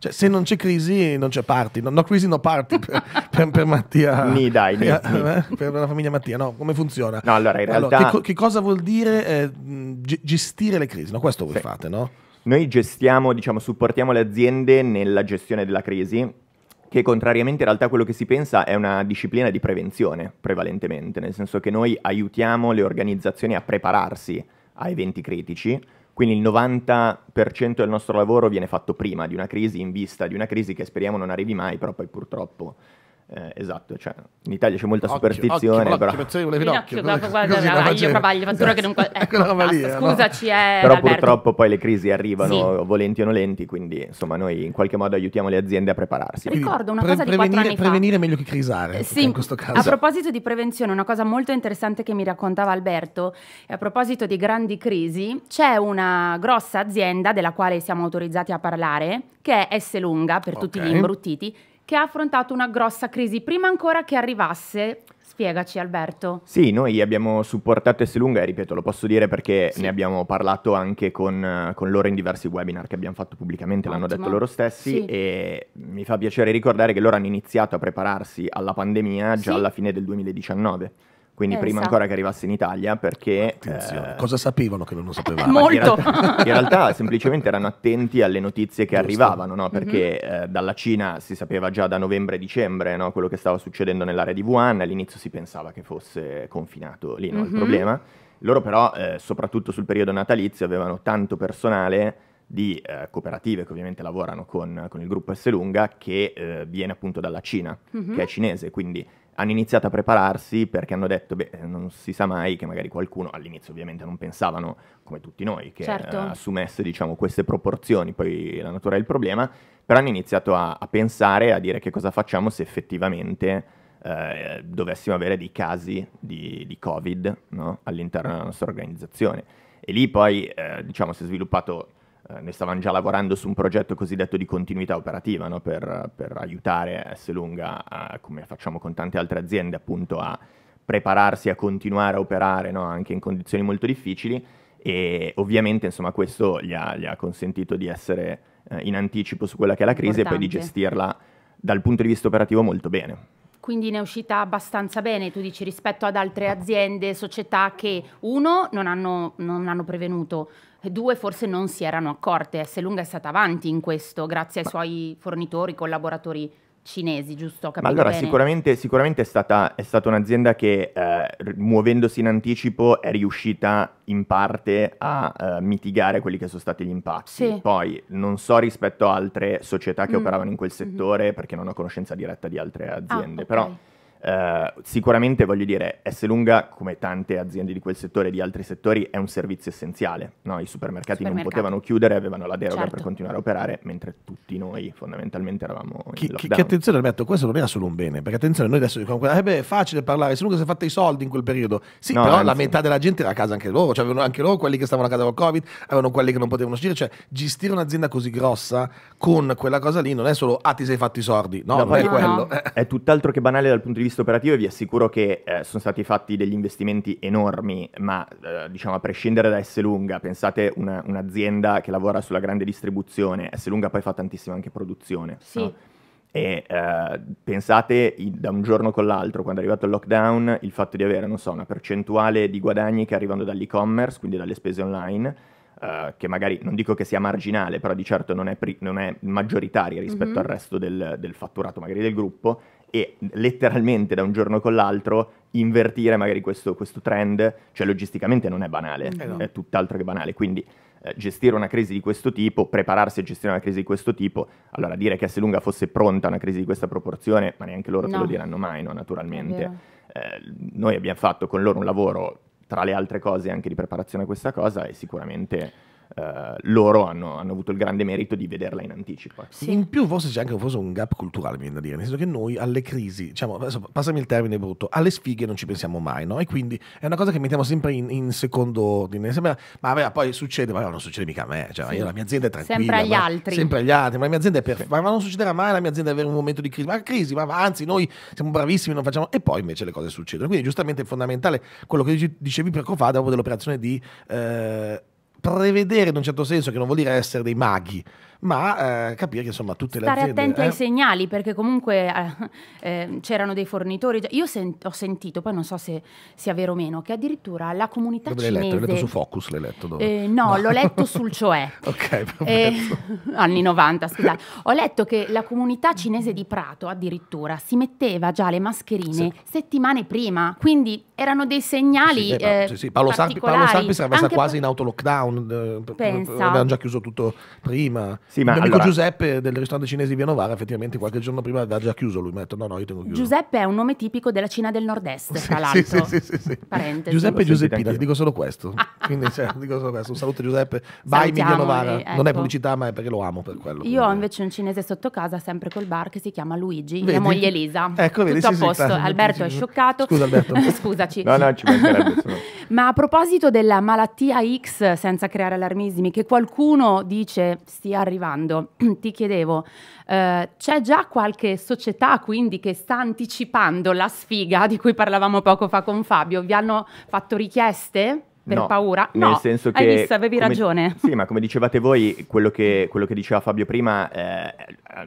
Cioè, se non c'è crisi, non c'è party. No, no crisi, no party per, per, per Mattia. Ni, dai, ni, eh, ni. Eh, per la famiglia Mattia, no? Come funziona? No, allora, in realtà... Allora, che, che, cosa vuol dire eh, gestire le crisi? No, questo voi sì. fate, no? Noi gestiamo, diciamo, supportiamo le aziende nella gestione della crisi che contrariamente in realtà a quello che si pensa è una disciplina di prevenzione prevalentemente, nel senso che noi aiutiamo le organizzazioni a prepararsi a eventi critici, quindi il 90% del nostro lavoro viene fatto prima di una crisi, in vista di una crisi che speriamo non arrivi mai, però poi purtroppo eh, esatto, cioè, in Italia c'è molta superstizione. Occhio, però... la, io cavalli, fattura esatto. che non... scusaci, ecco no? eh, Però purtroppo poi le crisi arrivano sì. volenti o nolenti, quindi insomma noi in qualche modo aiutiamo le aziende a prepararsi. Ricordo una Pre- cosa di prevenire, prevenire è meglio che crisare, eh, sì, in questo caso. A proposito di prevenzione, una cosa molto interessante che mi raccontava Alberto, a proposito di grandi crisi, c'è una grossa azienda della quale siamo autorizzati a parlare, che è S Lunga, per okay. tutti gli imbruttiti, che ha affrontato una grossa crisi prima ancora che arrivasse Spiegaci Alberto. Sì, noi abbiamo supportato Esselunga e ripeto, lo posso dire perché sì. ne abbiamo parlato anche con, con, loro in diversi webinar che abbiamo fatto pubblicamente, Ottimo. l'hanno detto loro stessi sì. e mi fa piacere ricordare che loro hanno iniziato a prepararsi alla pandemia già sì. alla fine del 2019 quindi Pensa. prima ancora che arrivasse in Italia, perché... Eh, Cosa sapevano che non lo sapevano? Molto! In realtà, in realtà, semplicemente erano attenti alle notizie che Giusto. arrivavano, no? perché mm-hmm. eh, dalla Cina si sapeva già da novembre-dicembre e no? quello che stava succedendo nell'area di Wuhan, all'inizio si pensava che fosse confinato lì, no? Mm-hmm. il mhm. problema. Loro però, eh, soprattutto sul periodo natalizio, avevano tanto personale di eh, cooperative che ovviamente lavorano con, con, il gruppo S Lunga che eh, viene appunto dalla Cina, mm-hmm. che è mhm. cinese, quindi hanno iniziato a prepararsi perché hanno detto, beh, non si sa mai che magari qualcuno, all'inizio ovviamente non pensavano, come tutti noi, che certo. Eh, assumesse diciamo, queste proporzioni, poi la natura è il problema, però hanno iniziato a, a pensare, a dire che cosa facciamo se effettivamente eh, dovessimo avere dei casi di, di Covid no? all'interno della nostra organizzazione. E lì poi eh, diciamo, si è sviluppato eh, ne stavano già lavorando su un progetto cosiddetto di continuità operativa no? per, per, aiutare S Lunga, a, come facciamo con tante altre aziende, appunto a prepararsi a continuare a operare no? anche in condizioni molto difficili e ovviamente insomma, questo gli ha, gli ha, consentito di essere eh, in anticipo su quella che è la crisi Importante. e poi di gestirla dal punto di vista operativo molto bene quindi ne è uscita abbastanza bene, tu dici, rispetto ad altre aziende, società che uno non hanno, non hanno prevenuto, due forse non si erano accorte, S. Lunga è stata avanti in questo grazie ai suoi fornitori, collaboratori cinesi, giusto? Ho Ma allora sicuramente, sicuramente, è, stata, è stata un'azienda che eh, muovendosi in anticipo è riuscita in parte a eh, mitigare quelli che sono stati gli impatti. Sì. Poi non so rispetto a altre società che mm. operavano in quel mm-hmm. settore mm-hmm. perché non ho conoscenza diretta di altre ah, aziende, ah, okay. però eh, sicuramente voglio dire, S Lunga, come tante aziende di quel settore e di altri settori, è un servizio essenziale. No? I supermercati Supermercato. non potevano chiudere, avevano la deroga certo. per continuare a operare, mentre tutti noi fondamentalmente eravamo chi, in chi, Che attenzione Alberto, questo non era solo un bene, perché attenzione, noi adesso diciamo, eh beh, è facile parlare, S Lunga si è fatto i soldi in quel periodo. Sì, no, però anzi. la metà della gente era a casa anche loro, cioè avevano anche loro quelli che stavano a casa col Covid, avevano quelli che non potevano uscire, cioè gestire un'azienda così grossa con quella cosa lì non è solo ah ti sei fatto i soldi, no, no, no è quello. No. È tutt'altro che banale dal punto di vista vista operativo vi assicuro che eh, sono stati fatti degli investimenti enormi, ma eh, diciamo a prescindere da S Lunga, pensate una, un'azienda che lavora sulla grande distribuzione, S Lunga poi fa tantissima anche produzione. Sì. No? E eh, pensate da un giorno con l'altro, quando è arrivato il lockdown, il fatto di avere, non so, una percentuale di guadagni che arrivano dall'e-commerce, quindi dalle spese online, eh, che magari non dico che sia marginale, però di certo non è, pri- non è maggioritaria rispetto mm-hmm. al resto del, del, fatturato magari del gruppo, e letteralmente da un giorno con l'altro invertire magari questo, questo trend, cioè logisticamente non è banale, eh mm. no. è tutt'altro che banale, quindi eh, gestire una crisi di questo tipo, prepararsi a gestire una crisi di questo tipo, allora dire che Asselunga fosse pronta a una crisi di questa proporzione, ma neanche loro no. te lo diranno mai, no, naturalmente. Eh, noi abbiamo fatto con loro un lavoro, tra le altre cose, anche di preparazione a questa cosa e sicuramente eh, loro hanno, hanno, avuto il grande merito di vederla in anticipo. Ecco. Sì. In più forse c'è anche forse un gap culturale, mi viene da dire, nel senso che noi alle crisi, diciamo, passami il termine brutto, alle sfighe non ci pensiamo mai, no? E quindi è una cosa che mettiamo sempre in, in secondo ordine, sembra, ma vabbè, poi succede, ma non succede mica a me, cioè, sì. io, la mia azienda è tranquilla. Sempre agli ma, altri. Sempre agli altri, ma la mia azienda è perfetta, sì. ma non succederà mai la mia azienda avere un momento di crisi, ma crisi, ma anzi noi siamo bravissimi, non facciamo, e poi invece le cose succedono. Quindi giustamente è fondamentale quello che dicevi poco fa, dopo dell'operazione di... Eh, prevedere in un certo senso, che non vuol dire essere dei maghi, ma eh, capire che insomma tutte Stare le aziende... Stare attenti eh... ai segnali perché comunque eh, eh c'erano dei fornitori. Io sent- ho sentito, poi non so se sia vero o meno, che addirittura la comunità dove cinese... Dove l'hai letto? L'hai letto su Focus? L'hai letto dove? Eh, no, no, l'ho letto sul Cioè. ok, eh, Anni 90, scusate. ho letto che la comunità cinese di Prato addirittura si metteva già le mascherine sì. settimane prima, quindi erano dei segnali sì, beh, sì, sì. Paolo, Sarpi, sarebbe stato quasi in autolockdown, pensa. avevano già chiuso tutto prima. Sì, ma il allora... Giuseppe del ristorante cinese di Via Novara effettivamente qualche giorno prima aveva già chiuso, lui mi ha detto no no io tengo chiuso. Giuseppe è un nome tipico della Cina del nord-est, tra l'altro. Sì, sì, sì, sì, Parentesi. Giuseppe e Giuseppina, ti dico solo questo. Quindi cioè, dico solo questo. Un saluto Giuseppe, vai Via Novara. Ecco. Non è ecco. pubblicità ma è perché lo amo per quello. Io ho invece un cinese sotto casa, sempre col bar, che si chiama Luigi, vedi? mia moglie Elisa. Ecco, vedi, Tutto sì, a posto, sì, Alberto è scioccato. Scusa Alberto. Scusaci. No, no, ci ma a proposito della malattia X, senza creare allarmismi, che qualcuno dice stia arrivando arrivando, ti chiedevo, eh, c'è già qualche società quindi che sta anticipando la sfiga di cui parlavamo poco fa con Fabio? Vi hanno fatto richieste? Per no, paura? Nel senso che... Hai visto, avevi come, ragione. Sì, ma come dicevate voi, quello che, quello che diceva Fabio prima eh,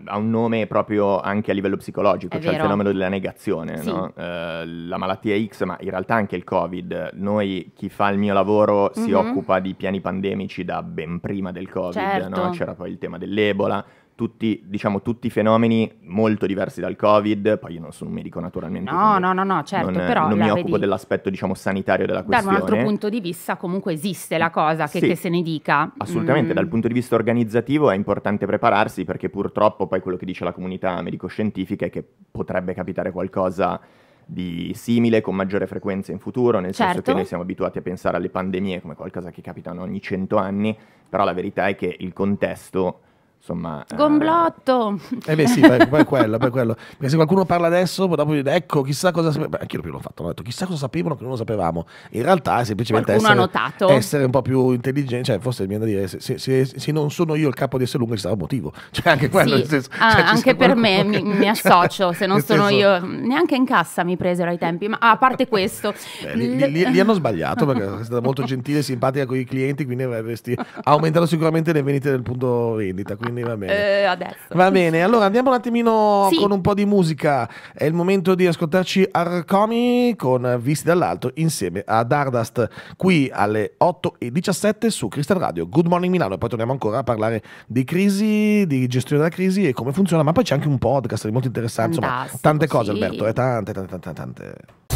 ha un nome proprio anche a livello psicologico, È cioè vero. il fenomeno della negazione, sì. no? eh, la malattia X, ma in realtà anche il Covid. Noi, chi fa il mio lavoro, si mm-hmm. occupa di piani pandemici da ben prima del Covid, certo. no? C'era poi il tema dell'Ebola tutti, diciamo, tutti fenomeni molto diversi dal Covid, poi io non sono un medico naturalmente. No, no, no, no, certo, non, però... Non mi occupo vedi. dell'aspetto, diciamo, sanitario della questione. Da un altro punto di vista comunque esiste la mm, cosa, che, sì, che se ne dica. Assolutamente, mm. dal punto di vista organizzativo è importante prepararsi perché purtroppo poi quello che dice la comunità medico-scientifica è che potrebbe capitare qualcosa di simile con maggiore frequenza in futuro, nel certo. senso che certo. noi siamo abituati a pensare alle pandemie come qualcosa che capitano ogni cento anni, però la verità è che il contesto insomma... Eh, Gomblotto! Eh beh sì, per, per, quello, per quello. Perché se qualcuno parla adesso, dopo dire, ecco, chissà cosa sapevano... Anche io più l'ho fatto, ho detto, chissà cosa sapevano che non lo sapevamo. In realtà è semplicemente essere, essere, un po' più intelligente, cioè forse mi viene da dire, se, se, se, se, non sono io il capo di essere lungo ci sarà un motivo. Cioè anche quello... Sì. Senso, ah, cioè, anche per me, che, mi, mi, associo, cioè, se non sono senso... io... Neanche in cassa mi presero ai tempi, ma ah, a parte questo... Beh, li, li, li, hanno sbagliato perché è stata molto gentile e simpatica con i clienti, quindi avresti aumentato sicuramente le vendite del punto vendita, quindi quindi va bene. Eh, adesso. Va bene, allora andiamo un attimino sì. con un po' di musica. È il momento di ascoltarci Arcomi con Visti dall'alto insieme a Dardast qui alle 8 e 17 su Crystal Radio. Good Morning Milano e poi torniamo ancora a parlare di crisi, di gestione della crisi e come funziona, ma poi c'è anche un podcast molto interessante, insomma, tante cose sì. Alberto, eh, tante, tante, tante, tante.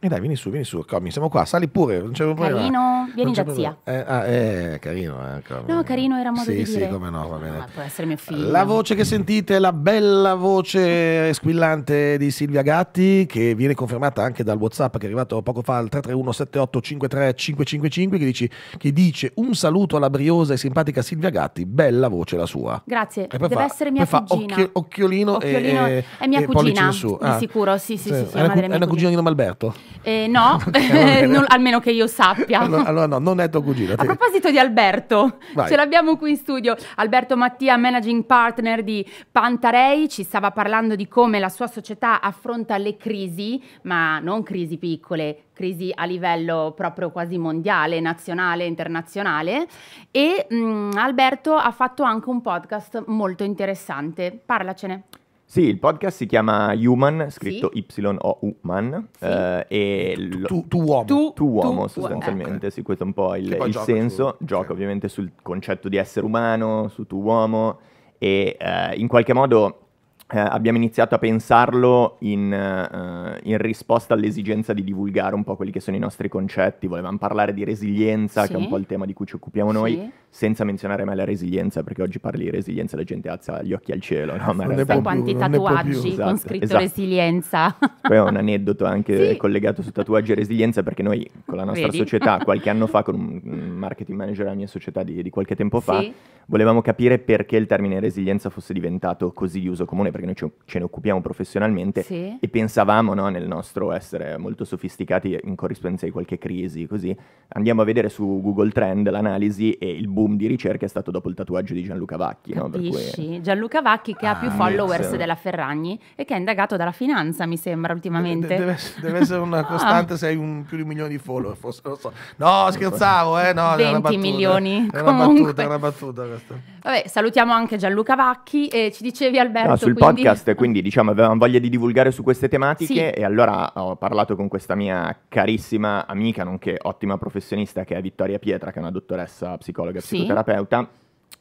E dai, vieni su, vieni su, Comi, siamo qua, sali pure, non c'è problema. Carino, vieni da zia. Eh, ah, eh, carino, eh, Comi. No, carino era modo sì, di sì, dire. Sì, come no, va ah, bene. No, può essere mio figlio. La voce che sentite, la bella voce squillante di Silvia Gatti, che viene confermata anche dal Whatsapp che è arrivato poco fa al 331-7853-555, che, dice, che dice un saluto alla briosa e simpatica Silvia Gatti, bella voce la sua. Grazie, deve fa, essere mia cugina. Occhio, occhiolino, occhiolino e, e, è mia e cugina, di ah. sicuro, sì, sì, sì, sì, sì è, una, è una cugina di nome Alberto. Eh, no, okay, almeno che io sappia. Allora, allora, no, non è tuo cugino. A proposito di Alberto, Vai. ce l'abbiamo qui in studio. Alberto Mattia, managing partner di Pantarei, ci stava parlando di come la sua società affronta le crisi, ma non crisi piccole, crisi a livello proprio quasi mondiale, nazionale, internazionale. E mh, mm, Alberto ha fatto anche un podcast molto interessante. Parlacene. Sì, il podcast si chiama Human, scritto sì. Y-O-U-Man. Sì. Eh, e tu, tu, tu, uomo. Tu, tu uomo, sostanzialmente. Ecco. Sì, questo è un po' il, il senso. Su, gioca cioè. ovviamente sul concetto di essere umano, su tu uomo. E eh, in qualche modo eh, abbiamo iniziato a pensarlo in, eh, in, risposta all'esigenza di divulgare un po' quelli che sono i nostri concetti. Volevamo parlare di resilienza, sì. che è un po' il tema di cui ci occupiamo noi, sì. senza menzionare mai la resilienza, perché oggi parli di resilienza e la gente alza gli occhi al cielo. No? Ma non sai quanti più, tatuaggi con esatto, scritto esatto. resilienza. Poi ho un aneddoto anche sì. collegato su tatuaggi e resilienza, perché noi con la nostra Vedi? società, qualche anno fa, con un marketing manager della mia società di, di qualche tempo fa, volevamo capire perché il termine resilienza fosse diventato così di uso comune perché noi ce ne occupiamo professionalmente sì. e pensavamo no, nel nostro essere molto sofisticati in corrispondenza di qualche crisi, così andiamo a vedere su Google Trend l'analisi e il boom di ricerca è stato dopo il tatuaggio di Gianluca Vacchi. No? Cui... Gianluca Vacchi che ah, ha più ah, followers della Ferragni e che è indagato dalla finanza, mi sembra, ultimamente. Deve, deve essere una ah. costante se hai un, più di un milione di follower, forse, so. No, scherzavo, eh, no, 20 battuta, milioni. È una battuta, è una battuta questa. Vabbè, salutiamo anche Gianluca Vacchi e ci dicevi Alberto no, sul quindi podcast, quindi diciamo avevamo voglia di divulgare su queste tematiche sì. e allora ho parlato con questa mia carissima amica, nonché ottima professionista che è Vittoria Pietra, che è una dottoressa psicologa e sì. psicoterapeuta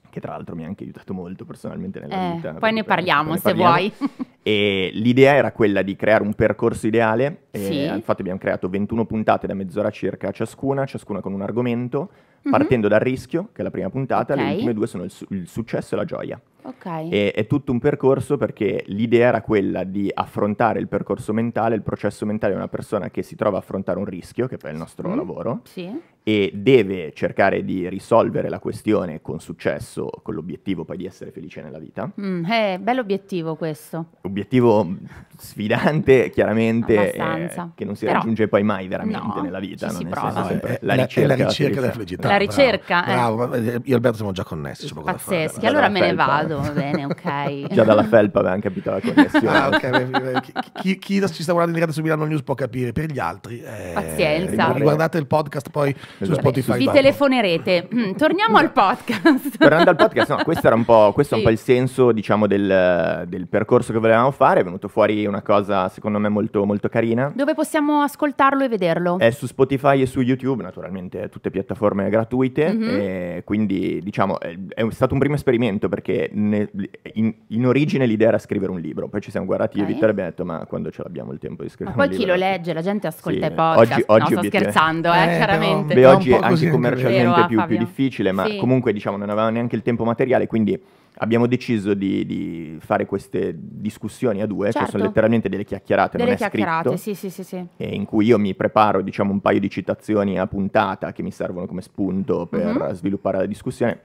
che tra l'altro mi ha anche aiutato molto personalmente nella eh, vita. Poi ne parliamo se ne parliamo. vuoi. e l'idea era quella di creare un percorso ideale, sì. infatti abbiamo creato 21 puntate da mezz'ora circa ciascuna, ciascuna con un argomento Mhm. partendo dal rischio, che è la prima puntata, okay. le ultime due sono il, su- il successo e la gioia. Ok. E, è tutto un percorso perché l'idea era quella di affrontare il percorso mentale, il processo mentale di una persona che si trova a affrontare un rischio, che poi è il nostro mm. lavoro, sì. e deve cercare di risolvere la questione con successo, con l'obiettivo poi di essere felice nella vita. Mm, eh, bello obiettivo questo. Obiettivo sfidante, chiaramente, eh, che non si Però, raggiunge poi mai veramente no, nella vita. No? Nel prova. senso, sempre, la, la, ricerca, la ricerca della felicità. La alla ricerca. Eh. Bravo, eh. io e Alberto siamo già connessi. Pazzeschi, allora me felpa. ne vado, bene, ok. Già dalla felpa avevamo capito la connessione. ah, okay. chi, chi, chi, ci sta guardando in diretta su Milano News può capire, per gli altri... Eh, Pazienza. Guardate il podcast poi esatto. su Spotify. Vi telefonerete. Mm, torniamo al podcast. Tornando al podcast, no, questo era un po', sì. un po il senso, diciamo, del, del, percorso che volevamo fare. È venuto fuori una cosa, secondo me, molto, molto carina. Dove possiamo ascoltarlo e vederlo? È su Spotify e su YouTube, naturalmente, tutte piattaforme gratuite gratuite, mm-hmm. quindi diciamo è, è, stato un primo esperimento perché ne, in, in, origine l'idea era scrivere un libro, poi ci siamo guardati okay. e Vittorio abbiamo detto ma quando ce l'abbiamo il tempo di scrivere ma un libro? Ma poi chi lo legge, la gente ascolta sì. i podcast, oggi, no, sto obiettiv- scherzando eh, eh, chiaramente. Beh, oggi è anche commercialmente più, più, difficile, ma sì. comunque diciamo non avevamo neanche il tempo materiale, quindi abbiamo deciso di, di, fare queste discussioni a due, certo. che sono certo. letteralmente delle chiacchierate, delle non chiacchierate, scritto, sì, sì, sì, sì. in cui io mi preparo diciamo, un paio di citazioni a puntata che mi servono come spunto per mm-hmm. sviluppare la discussione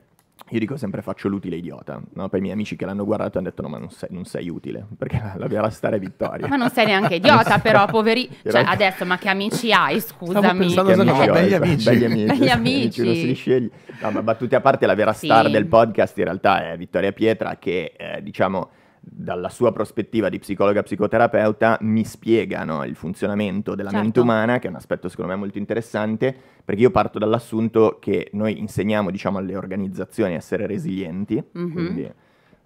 io dico sempre faccio l'utile idiota, no? poi i miei amici che l'hanno guardato hanno detto no ma non sei, non sei utile, perché la, la vera stare è vittoria. ma non sei neanche idiota però, poveri... Cioè adesso ma che amici hai, scusami. Stavo pensando che amici, belli, amici. belli amici. Belli amici. amici non si sceglie. No ma battute a parte, la vera sì. star del podcast in realtà è Vittoria Pietra che eh, diciamo dalla sua prospettiva di psicologa psicoterapeuta mi spiegano il funzionamento della certo. mente umana, che è un aspetto secondo me molto interessante, perché io parto dall'assunto che noi insegniamo diciamo, alle organizzazioni a essere resilienti, mm-hmm. quindi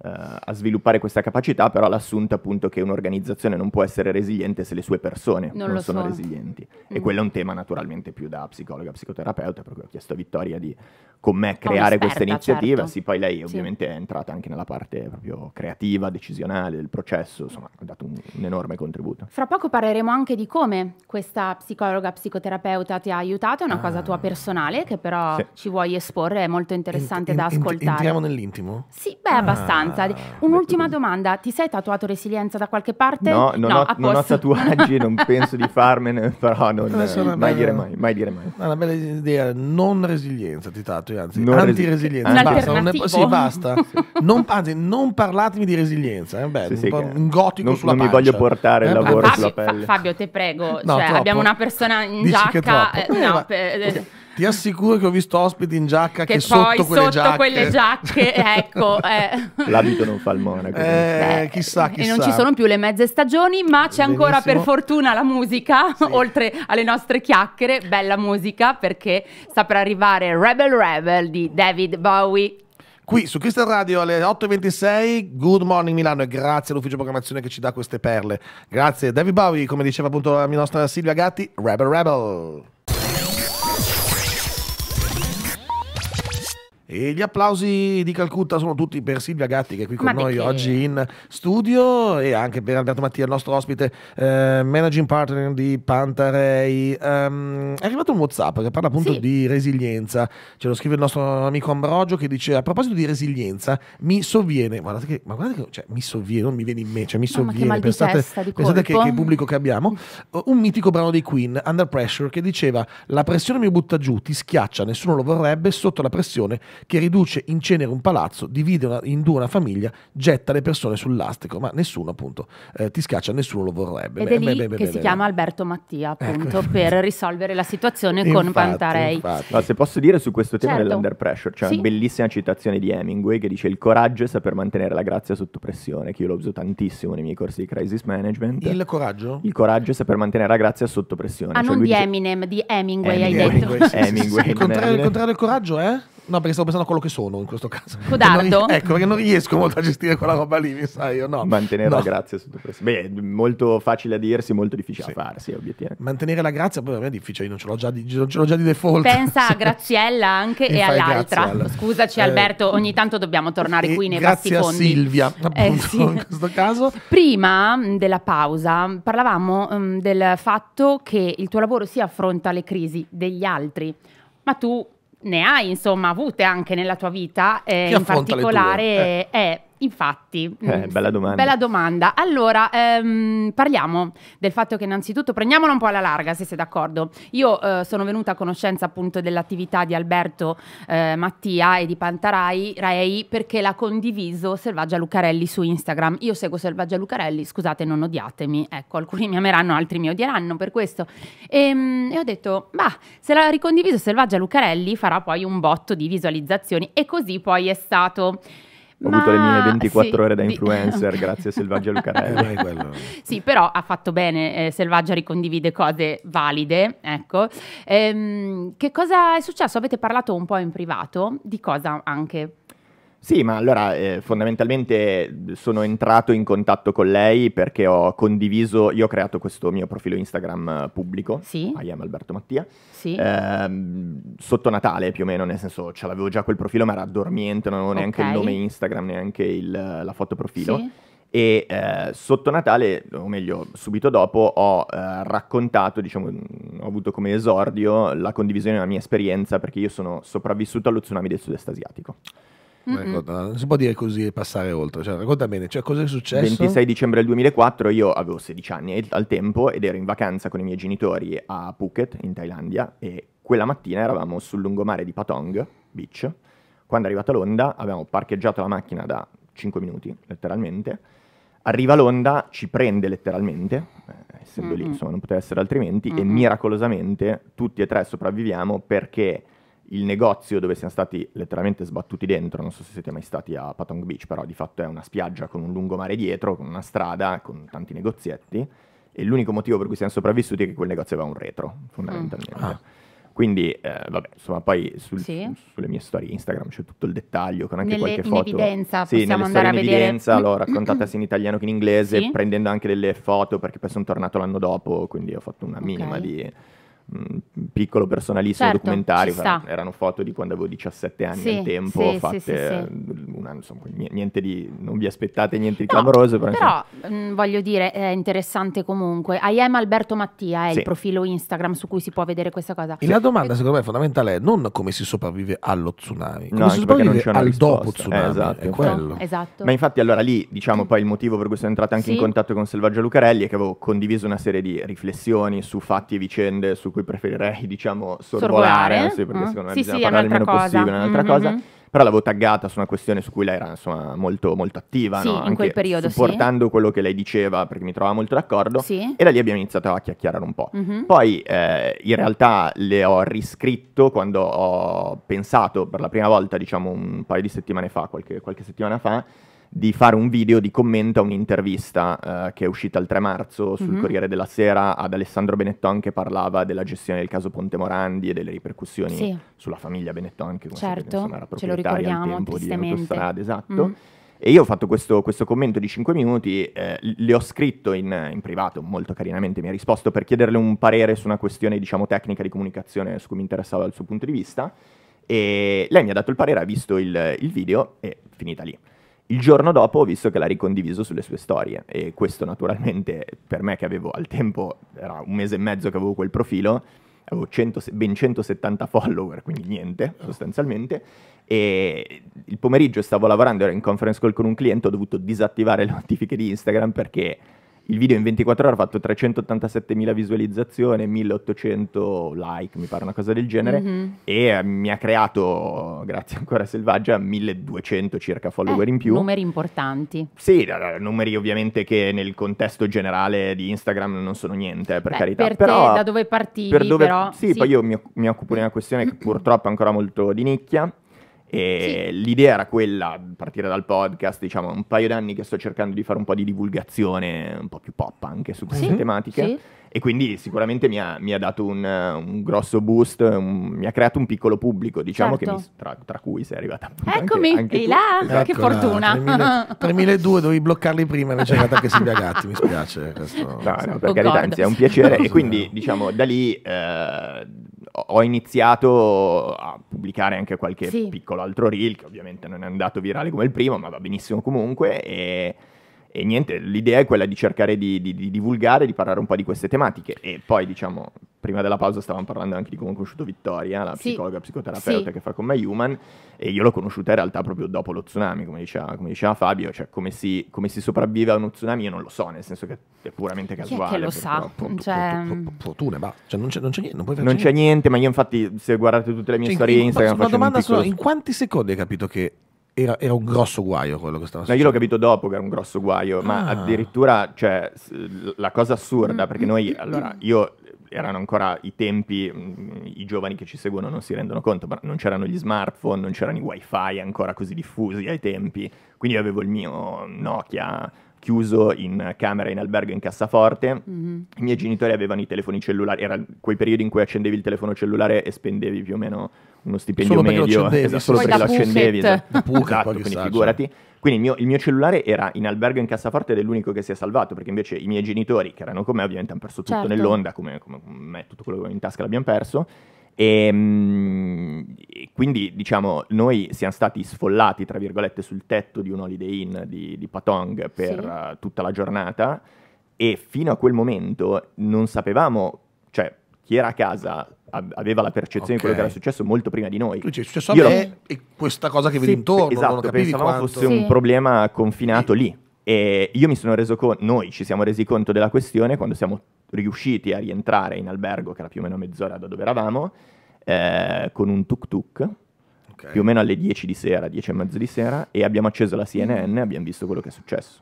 eh, a sviluppare questa capacità, però l'assunto appunto che un'organizzazione non può essere resiliente se le sue persone non, non sono so. resilienti. Mm. E quello è un tema naturalmente più da psicologa, psicoterapeuta, proprio ho chiesto a Vittoria di con me oh, creare questa iniziativa. Certo. Sì, poi lei sì. ovviamente è entrata anche nella parte proprio creativa, decisionale del processo, insomma ha dato un, un enorme contributo. Fra poco parleremo anche di come questa psicologa, psicoterapeuta ti ha aiutato, è una ah. cosa tua ah. personale che però sì. ci vuoi esporre, è molto interessante in, da in, ascoltare. Entriamo nell'intimo? Sì, beh, ah. abbastanza abbastanza. Ah, un'ultima domanda, ti sei tatuato resilienza da qualche parte? No, non, no, ho, non ho, tatuaggi, non penso di farmene, però non, mai, bella, dire mai, mai dire mai. È una bella idea, non resilienza ti tatui, anzi, non anti Resi- basta, non è, sì, basta. non, anzi, non parlatemi di resilienza, è eh, bello, sì, sì, un, un, gotico non, sulla non pancia. mi voglio portare eh, il lavoro Fabio, sulla pelle. Fabio, te prego, no, cioè, abbiamo una persona in Dici giacca... Eh, no, eh, per, ti assicuro che ho visto ospiti in giacca che, che sotto, quelle, sotto giacche... quelle giacche. ecco. Eh. L'abito non fa il monaco. Eh, chissà, chissà. Eh, e non ci sono più le mezze stagioni, ma c'è ancora per fortuna la musica, sì. oltre alle nostre chiacchiere, bella musica perché sta per arrivare Rebel Rebel di David Bowie. Qui su Crystal Radio alle 8.26, Good Morning Milano e grazie all'ufficio programmazione che ci dà queste perle. Grazie David Bowie, come diceva appunto la nostra Silvia Gatti, Rebel Rebel. E gli applausi di Calcutta sono tutti per Silvia Gatti che è qui con Ma noi che... oggi in studio e anche per Alberto Mattia, il nostro ospite, eh, managing partner di Pantarei. Um, è arrivato un WhatsApp che parla appunto sì. di resilienza. Ce lo scrive il nostro amico Ambrogio che dice a proposito di resilienza mi sovviene, guardate che, ma guardate che cioè, mi sovviene, non mi viene in me, cioè mi sovviene, pensate, pensate che, che pubblico che abbiamo, mm. un mitico brano dei Queen, Under Pressure, che diceva la pressione mi butta giù, ti schiaccia, nessuno lo vorrebbe, sotto la pressione che riduce in cenere un palazzo, divide una, in due una famiglia, getta le persone sul lastrico, ma nessuno appunto eh, ti scaccia, nessuno lo vorrebbe. Ed è lì beh, beh, beh, che si chiama Alberto Mattia ecco. appunto ecco. per risolvere la situazione infatti, con Pantarei. No, se posso dire su questo tema certo. dell'under pressure, c'è cioè sì. una bellissima citazione di Hemingway che dice il coraggio è saper mantenere la grazia sotto pressione, che io l'ho uso tantissimo nei miei corsi di crisis management. Il coraggio? Il coraggio è saper mantenere la grazia sotto pressione. Ah, cioè non di dice... Eminem, di Hemingway, Hemingway hai detto. Hemingway, sì, il, contrario, del coraggio è? Eh? No, perché stavo pensando a quello che sono in questo caso. Codardo? Non, ecco, perché non riesco molto a gestire quella roba lì, mi sai, io no. Mantenere no. la grazia sotto pressione. Beh, molto facile a dirsi, molto difficile sì. a sì, obiettivamente. Mantenere la grazia poi per me è difficile, io non ce l'ho già di, l'ho già di default. Pensa a Graziella anche e, e all'altra. Graziella. Scusaci eh, Alberto, mm. ogni tanto dobbiamo tornare qui nei vasti fondi. Silvia, eh, appunto, eh, sì. in questo caso. Prima mm, della pausa parlavamo um, del fatto che il tuo lavoro si affronta le crisi degli altri, ma tu ne hai insomma avute anche nella tua vita, eh, in particolare eh. eh Infatti, eh, mm, bella, domanda. bella domanda. Allora, ehm, parliamo del fatto che innanzitutto prendiamola un po' alla larga, se sei d'accordo. Io eh, sono venuta a conoscenza appunto dell'attività di Alberto eh, Mattia e di Pantarai Rai perché l'ha condiviso Selvaggia Lucarelli su Instagram. Io seguo Selvaggia Lucarelli, scusate, non odiatemi. Ecco, alcuni mi ameranno, altri mi odieranno per questo. E, ehm, e ho detto, bah, se l'ha ricondiviso Selvaggia Lucarelli farà poi un botto di visualizzazioni e così poi è stato. Ho Ma... avuto le mie 24 sì, ore da influencer, di... grazie a Selvaggia Lucarelli. sì, però ha fatto bene, eh, Selvaggia ricondivide cose valide, ecco. Ehm, che cosa è successo? Avete parlato un po' in privato, di cosa anche? Sì, ma allora eh, fondamentalmente eh, sono entrato in contatto con lei perché ho condiviso, io ho creato questo mio profilo Instagram eh, pubblico, sì. I am Alberto Mattia, sì. ehm, sotto Natale più o meno, nel senso ce l'avevo già quel profilo ma era dormiente, non avevo okay. neanche il nome Instagram, neanche il, eh, la foto profilo. Sì e eh, sotto Natale, o meglio subito dopo, ho eh, raccontato, diciamo, mm, ho avuto come esordio la condivisione della mia esperienza perché io sono sopravvissuto allo tsunami del sud-est asiatico non si può dire così e passare oltre. Cioè, racconta bene, cioè, cosa è successo? 26 dicembre del 2004 io avevo 16 anni al tempo ed ero in vacanza con i miei genitori a Phuket, in Thailandia, e quella mattina eravamo sul lungomare di Patong Beach. Quando è arrivata l'onda avevamo parcheggiato la macchina da 5 minuti, letteralmente. Arriva l'onda, ci prende letteralmente, eh, essendo mm-hmm. lì, insomma, non poteva essere altrimenti, mm-hmm. e miracolosamente tutti e tre sopravviviamo perché il negozio dove siamo stati letteralmente sbattuti dentro, non so se siete mai stati a Patong Beach, però di fatto è una spiaggia con un lungomare dietro, con una strada, con tanti negozietti, e l'unico motivo per cui siamo sopravvissuti è che quel negozio aveva un retro, fondamentalmente. Mm. Ah. Quindi, eh, vabbè, insomma, poi sul, sì. sulle mie storie Instagram c'è tutto il dettaglio, con anche nelle, qualche foto. In evidenza, sì, nelle storie in evidenza, l'ho raccontata sia in italiano che in inglese, sì? prendendo anche delle foto, perché poi sono tornato l'anno dopo, quindi ho fatto una minima okay. di Mm, piccolo personalissimo certo, documentario, erano foto di quando avevo 17 anni sì, al tempo, sì, fatte, sì, eh, una, insomma, niente di, non vi aspettate niente di no, clamoroso. Però, però mh, mm, voglio dire, è interessante comunque. I am Alberto Mattia è il profilo Instagram su cui si può vedere questa cosa. E la domanda secondo me fondamentale è non come si sopravvive allo tsunami, come no, si sopravvive al dopo eh, tsunami, eh, esatto. è quello. Esatto. Ma infatti allora lì, diciamo mm. poi il motivo per cui sono entrato anche in contatto con Selvaggio Lucarelli è che avevo condiviso una serie di riflessioni su fatti e vicende, su cui preferirei, diciamo, sorvolare, sorvolare? Sì, perché mm. secondo me sì, bisogna sì, parlare il meno cosa. possibile, è un'altra mm-hmm. cosa. Mm-hmm. Però l'avevo taggata su una questione su cui lei era insomma, molto, molto attiva, sì, no? in quel periodo, supportando sì. quello che lei diceva perché mi trovava molto d'accordo. Sì. E da lì abbiamo iniziato a chiacchierare un po'. Mm-hmm. Poi eh, in realtà le ho riscritto quando ho pensato per la prima volta, diciamo un paio di settimane fa, qualche, qualche settimana fa, di fare un video di commento a un'intervista eh, che è uscita il 3 marzo sul mm-hmm. Corriere della Sera ad Alessandro Benetton che parlava della gestione del caso Ponte Morandi e delle ripercussioni sì. sulla famiglia Benetton che certo, sapete, insomma, era proprietaria al tempo di Autostrade, mm. esatto. Mm. E io ho fatto questo, questo commento di 5 minuti, eh, le ho scritto in, in, privato, molto carinamente mi ha risposto per chiederle un parere su una questione, diciamo, tecnica di comunicazione su cui mi interessava dal suo punto di vista. E lei mi ha dato il parere, ha visto il, il video e finita lì. Il giorno dopo ho visto che l'ha ricondiviso sulle sue storie e questo naturalmente per me che avevo al tempo, era un mese e mezzo che avevo quel profilo, avevo 100, ben 170 follower, quindi niente ah. sostanzialmente, e il pomeriggio stavo lavorando, ero in conference call con un cliente, ho dovuto disattivare le notifiche di Instagram perché il video in 24 ore ha fatto 387.000 visualizzazioni, 1800 like, mi pare una cosa del genere, mm-hmm. e eh, mi ha creato, grazie ancora a Selvaggia, 1200 circa follower eh, in più. Numeri importanti. Sì, eh, numeri ovviamente che nel contesto generale di Instagram non sono niente, eh, per Beh, carità. Per però, te, da dove partivi? Per dove, però, sì, sì, poi io mi, mi occupo di una questione che purtroppo è ancora molto di nicchia e sì. l'idea era quella, a partire dal podcast, diciamo, un paio d'anni che sto cercando di fare un po' di divulgazione un po' più pop anche su queste sì. tematiche. Sì e quindi sicuramente mi ha, mi ha dato un, un, grosso boost, un, mi ha creato un piccolo pubblico, diciamo certo. che mi, certo. tra, tra, cui sei arrivata Eccomi, anche, anche e là, Eccola, che fortuna. 3002 dovevi bloccarli prima, invece è arrivata anche Silvia Gatti, mi spiace. Questo... No, no, per oh carità, anzi è un piacere e quindi diciamo da lì eh, ho iniziato a pubblicare anche qualche sì. piccolo altro reel che ovviamente non è andato virale come il primo, ma va benissimo comunque e e niente, l'idea è quella di cercare di, di, di, divulgare, di parlare un po' di queste tematiche. E poi, diciamo, prima della pausa stavamo parlando anche di come ho conosciuto Vittoria, la sì. psicologa, psicoterapeuta sì. che fa con My Human, e io l'ho conosciuta in realtà proprio dopo lo tsunami, come diceva, come diceva Fabio, cioè come si, come si, sopravvive a uno tsunami io non lo so, nel senso che è puramente casuale. Chi è che lo sa? Cioè... Mm. Fortuna, ma cioè, non, c'è, niente, non puoi fare Non c'è niente, ma io infatti se guardate tutte le mie cioè, storie in Instagram... Una domanda solo, in quanti secondi hai capito che era, era, un grosso guaio quello che stava succedendo. io l'ho capito dopo che era un grosso guaio, ah. ma addirittura, cioè, la cosa assurda, mm, perché noi, mm, allora, mm. io erano ancora i tempi, i giovani che ci seguono non si rendono conto, ma non c'erano gli smartphone, non c'erano i wifi ancora così diffusi ai tempi, quindi io avevo il mio Nokia chiuso in camera in albergo in cassaforte, mm-hmm. i miei genitori avevano i telefoni cellulari, era quei periodi in cui accendevi il telefono cellulare e spendevi più o meno uno stipendio solo medio, esatto, solo perché lo accendevi, esatto. esatto, quindi esatto. figurati. Quindi il mio, il mio, cellulare era in albergo in cassaforte ed è l'unico che si è salvato, perché invece i miei genitori, che erano con me, ovviamente hanno perso tutto certo. nell'onda, come, come, me, tutto quello che avevo in tasca l'abbiamo perso. Ehm, e, quindi, diciamo, noi siamo stati sfollati, tra virgolette, sul tetto di un holiday inn di, di Patong per sì. uh, tutta la giornata e fino a quel momento non sapevamo, cioè chi era a casa aveva la percezione okay. di quello che era successo molto prima di noi. Cioè, è successo Io a me e questa cosa che vedi intorno, esatto, non pensavamo quanto. fosse sì. un problema confinato sì. lì. E io mi sono reso conto, noi ci siamo resi conto della questione quando siamo riusciti a rientrare in albergo, che era più o meno mezz'ora da dove eravamo, eh, con un tuk-tuk, okay. più o meno alle 10 di sera, 10 e mezzo di sera, e abbiamo acceso la CNN e abbiamo visto quello che è successo.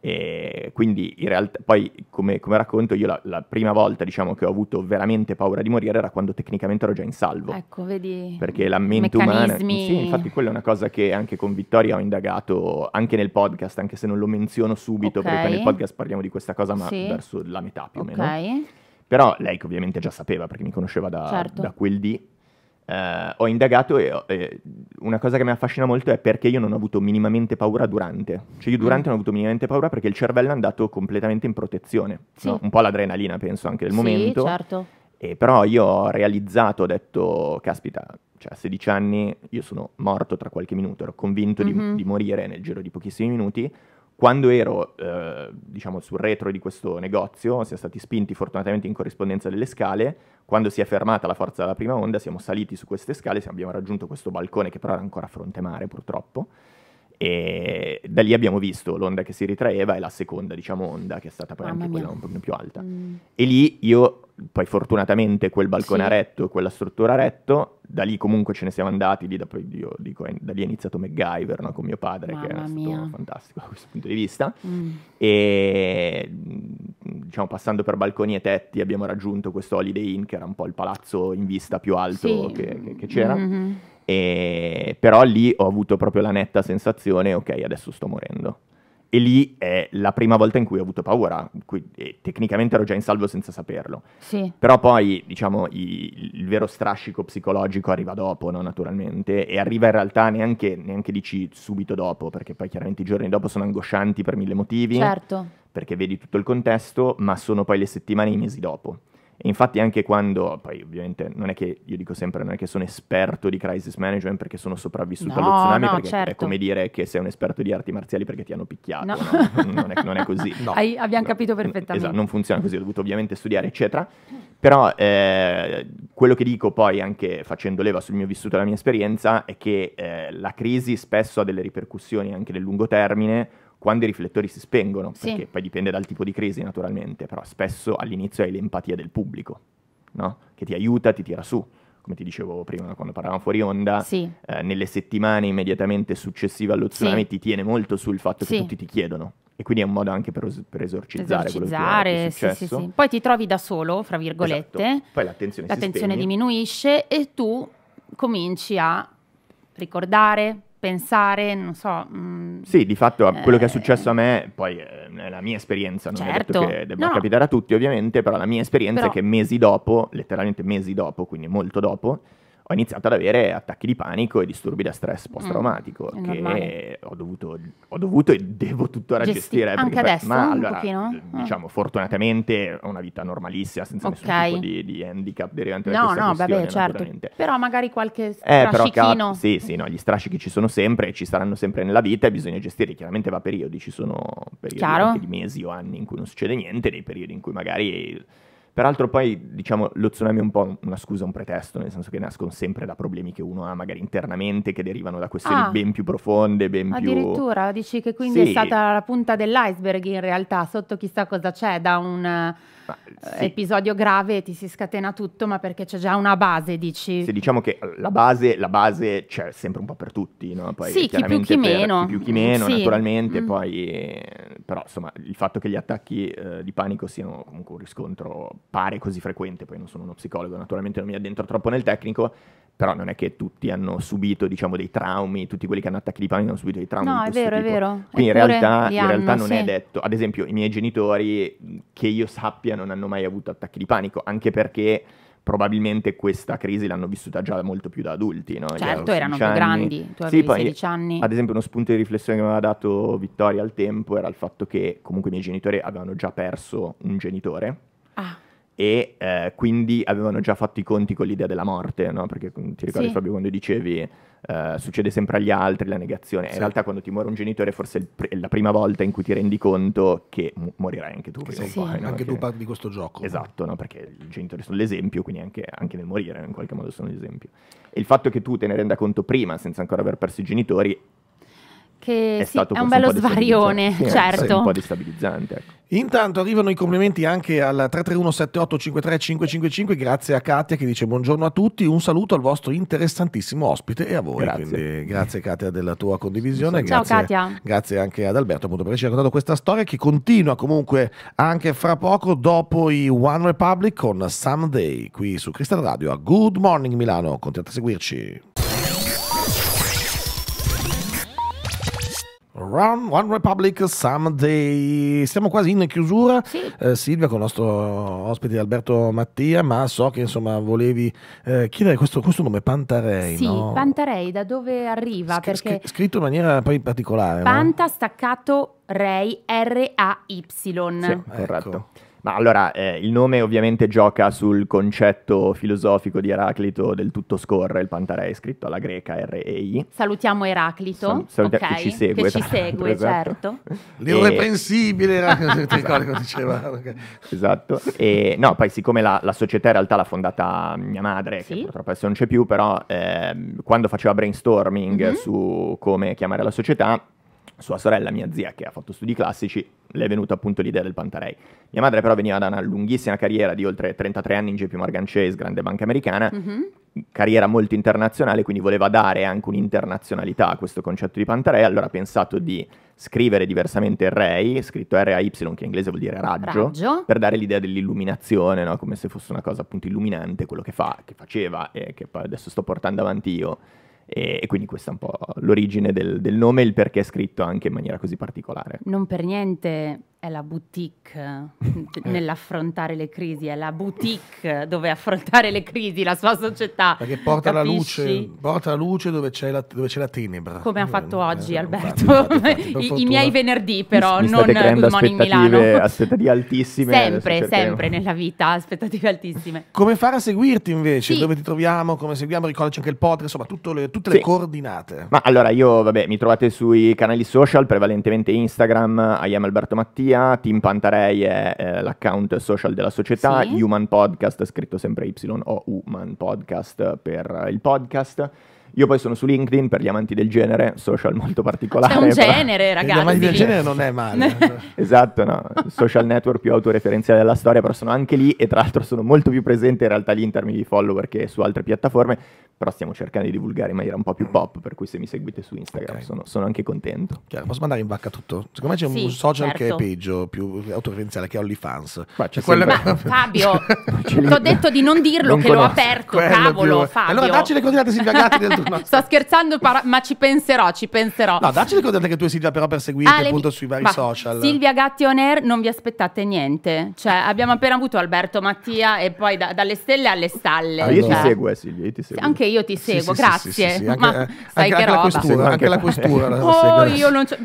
E quindi in realtà, poi come, come racconto, io la, la, prima volta diciamo, che ho avuto veramente paura di morire era quando tecnicamente ero già in salvo. Ecco, vedi. Perché la mente meccanismi... umana. Sì, infatti, quella è una cosa che anche con Vittoria ho indagato anche nel podcast, anche se non lo menziono subito, okay. perché nel podcast parliamo di questa cosa, ma sì. verso la metà più o okay. meno. Però lei che ovviamente già sapeva perché mi conosceva da, certo. da quel dì eh, ho indagato e, e, una cosa che mi affascina molto è perché io non ho avuto minimamente paura durante. Cioè io durante mm. non ho avuto minimamente paura perché il cervello è andato completamente in protezione. Sì. No? Un po' l'adrenalina penso anche del sì, momento. certo. E però io ho realizzato, ho detto, caspita, cioè a 16 anni io sono morto tra qualche minuto, ero convinto mm-hmm. di, di morire nel giro di pochissimi minuti quando ero, eh, diciamo, sul retro di questo negozio, siamo stati spinti fortunatamente in corrispondenza delle scale, quando si è fermata la forza della prima onda siamo saliti su queste scale, abbiamo raggiunto questo balcone che però era ancora a fronte mare purtroppo, e da lì abbiamo visto l'onda che si ritraeva e la seconda, diciamo, onda che è stata poi Mamma anche mia. quella un po' più alta. Mm. E lì io poi fortunatamente quel balcone sì. retto e quella struttura retto, da lì comunque ce ne siamo andati, lì da, io dico, da lì è iniziato MacGyver no? con mio padre Mamma che era mia. stato fantastico da questo punto di vista mm. e mm, diciamo passando per balconi e tetti abbiamo raggiunto questo Holiday Inn che era un po' il palazzo in vista più alto sì. che, che, che, c'era. Mm-hmm. E, però lì ho avuto proprio la netta sensazione, ok, adesso sto morendo. E lì è la prima volta in cui ho avuto paura, cui, tecnicamente ero già in salvo senza saperlo. Sì. Però poi, diciamo, i, il vero strascico psicologico arriva dopo, no, naturalmente, e arriva in realtà neanche, neanche dici subito dopo, perché poi chiaramente i giorni dopo sono angoscianti per mille motivi. Certo perché vedi tutto il contesto, ma sono poi le settimane e i mesi dopo. E infatti anche quando, poi ovviamente non è che, io dico sempre, non è che sono esperto di crisis management perché sono sopravvissuto no, allo tsunami, no, perché certo. è come dire che sei un esperto di arti marziali perché ti hanno picchiato, no. non, è, non, è, così. Hai, abbiamo capito perfettamente. Esatto, non funziona così, ho dovuto ovviamente studiare, eccetera. Però eh, quello che dico poi, anche facendo leva sul mio vissuto e la mia esperienza, è che eh, la crisi spesso ha delle ripercussioni anche nel lungo termine quando i riflettori si spengono, sì. perché poi dipende dal tipo di crisi naturalmente, però spesso all'inizio hai l'empatia del pubblico, no? che ti aiuta, ti tira su. Come ti dicevo prima quando parlavamo fuori onda, sì. eh, nelle settimane immediatamente successive allo tsunami sì. ti tiene molto sul fatto che tutti ti chiedono. E quindi è un modo anche per, os- per esorcizzare, esorcizzare quello che è sì, sì, Poi ti trovi da solo, fra virgolette, esatto. poi l'attenzione, l'attenzione diminuisce e tu cominci a ricordare, pensare, non so... Mh, mm, sì, di fatto eh, quello che è eh, successo a me, poi eh, è la mia esperienza, non certo. è detto certo. che debba no, capitare a tutti ovviamente, però la mia esperienza però... è che mesi dopo, letteralmente mesi dopo, quindi molto dopo, ho iniziato ad avere attacchi di panico e disturbi da stress mm. post-traumatico mm, che ho dovuto, ho dovuto, e devo tuttora Gesti- gestire. Anche adesso? Ma, un allora, pochino? Eh, ah. Diciamo, mm. fortunatamente ho una vita normalissima, senza okay. nessun tipo di, di handicap derivante no, da questa no, questione. No, vabbè, certo. Però magari qualche eh, strascichino. Eh, sì, sì, no, gli strascichi ci sono sempre e ci saranno sempre nella vita e bisogna gestire. Chiaramente va a periodi, ci sono periodi di mesi o anni in cui non succede niente, dei periodi in cui magari Peraltro poi, diciamo, lo tsunami è un po' una scusa, un pretesto, nel senso che nascono sempre da problemi che uno ha magari internamente, che derivano da questioni ah, ben più profonde, ben addirittura, più... Addirittura, dici che quindi sì. è stata la punta dell'iceberg in realtà, sotto chissà cosa c'è, da un sì. episodio grave ti si scatena tutto, ma perché c'è già una base, dici? Se diciamo che la base, la base c'è sempre un po' per tutti, no? Poi, sì, chi più chi meno. Chi più chi meno, sì. naturalmente, mm. poi... Però, insomma, il fatto che gli attacchi eh, di panico siano comunque un riscontro pare così frequente, poi non sono uno psicologo, naturalmente non mi addentro troppo nel tecnico, però non è che tutti hanno subito diciamo, dei traumi, tutti quelli che hanno attacchi di panico hanno subito dei traumi. No, è vero, tipo. è vero. Quindi in realtà, in realtà non sì. è detto, ad esempio i miei genitori che io sappia non hanno mai avuto attacchi di panico, anche perché probabilmente questa crisi l'hanno vissuta già molto più da adulti. No? Certo, erano più anni. grandi, tu avevi sì, 16 poi, anni. Ad esempio uno spunto di riflessione che mi aveva dato Vittoria al tempo era il fatto che comunque i miei genitori avevano già perso un genitore. Ah e eh, quindi avevano già fatto i conti con l'idea della morte, no? perché mm, ti ricordi sì. Fabio quando dicevi eh, succede sempre agli altri la negazione, sì. in realtà quando ti muore un genitore forse è la prima volta in cui ti rendi conto che mu- morirai anche tu. Sì, poi, eh, anche no? tu parli di questo gioco. Esatto, no? perché i genitori sono l'esempio, quindi anche, anche, nel morire in qualche modo sono l'esempio. E il fatto che tu te ne renda conto prima senza ancora aver perso i genitori che è, sì, è un bello un svarione, certo. un po' destabilizzante. Ecco. Intanto arrivano i complimenti anche al 331-7853-555, grazie a Katia che dice buongiorno a tutti, un saluto al vostro interessantissimo ospite e a voi. Grazie, Quindi, grazie Katia della tua condivisione. Ciao Katia. Grazie anche ad Alberto appunto, per averci raccontato questa storia che continua comunque anche fra poco dopo i One Republic con Someday qui su Cristal Radio a Good Morning Milano. Continuate a seguirci. Run, One Republic Someday. Siamo quasi in chiusura, sì. eh, Silvia, con il nostro ospite Alberto Mattia, ma so che insomma volevi eh, chiedere questo, questo, nome, Pantarei. Sì, no? Pantarei, da dove arriva? Sc- perché... scritto in maniera poi particolare. Panta no? staccato Rei, R-A-Y. Sì, ecco. corretto. Ecco. Ma allora, eh, il nome ovviamente gioca sul concetto filosofico di Eraclito del tutto scorre, il Pantarei scritto alla greca R-E-I. Salutiamo Eraclito, Sal- salutia- okay, che ci segue, che ci segue esatto. certo. Esatto. L'irreprensibile Eraclito, ti esatto. ricordi esatto. diceva. Okay. Esatto, e no, poi siccome la, la, società in realtà l'ha fondata mia madre, sì? che purtroppo adesso non c'è più, però eh, quando faceva brainstorming mm-hmm. su come chiamare la società sua sorella, mia zia, che ha fatto studi classici, le è venuta appunto l'idea del Pantarei. Mia madre però veniva da una lunghissima carriera di oltre 33 anni in JP Morgan Chase, grande banca americana, mm-hmm. carriera molto internazionale, quindi voleva dare anche un'internazionalità a questo concetto di Pantarei, allora ha pensato di scrivere diversamente Ray, scritto R-A-Y, che in inglese vuol dire raggio, raggio. per dare l'idea dell'illuminazione, no? come se fosse una cosa appunto illuminante, quello che fa, che faceva e che adesso sto portando avanti io e, e quindi questa è un po' l'origine del, del nome e il perché è scritto anche in maniera così particolare. Non per niente è la boutique eh. nell'affrontare le crisi, è la boutique dove affrontare le crisi, la sua società. Perché porta, la luce, porta la luce, dove c'è la, dove c'è la tenebra. Come ha eh, fatto eh, oggi eh, Alberto. Infatti, infatti, infatti, I, I, miei venerdì però, mi, non Good Morning Milano. Aspettative altissime. Sempre, sempre nella vita, aspettative altissime. Come fare a seguirti invece? Sì. Dove ti troviamo? Come seguiamo? Ricordaci anche il podcast, insomma le, tutte sì. le coordinate. Ma allora io, vabbè, mi trovate sui canali social, prevalentemente Instagram, I am Alberto Mattia via. Team Pantarei è eh, l'account social della società, sì. Human Podcast, scritto sempre y o Human Podcast per il podcast. Io poi sono su LinkedIn per gli amanti del genere, social molto particolare. C'è un genere, ragazzi. Gli amanti del genere non è male. Eh. esatto, no. Social network più autoreferenziale della storia, però sono anche lì e tra l'altro sono molto più presente in realtà lì in termini di follower che su altre piattaforme, però stiamo cercando di divulgare in maniera un po' più pop, per cui se mi seguite su Instagram okay. sono, sono, anche contento. Chiaro, posso mandare in vacca tutto? Secondo me c'è sì, un social certo. che è certo. peggio, più autoreferenziale, che è OnlyFans. Ma, c'è cioè, quella... Ma Fabio, ti ho detto di non dirlo non che conosco. l'ho aperto, Quello cavolo più... Fabio. Allora dacci le coordinate sindacate del Sto scherzando, para... ma ci penserò, ci penserò. No, dacci le coordinate che tu e Silvia però per seguirti ah, appunto mi... sui vari ma social. Silvia Gatti On Air, non vi aspettate niente. Cioè, ah. abbiamo appena avuto Alberto Mattia e poi da, dalle stelle alle stalle. Ah, io cioè... ti seguo, eh, Silvia, io ti seguo. Anche io ti seguo, grazie. ma sai che roba. Questura, anche la questura. Oh,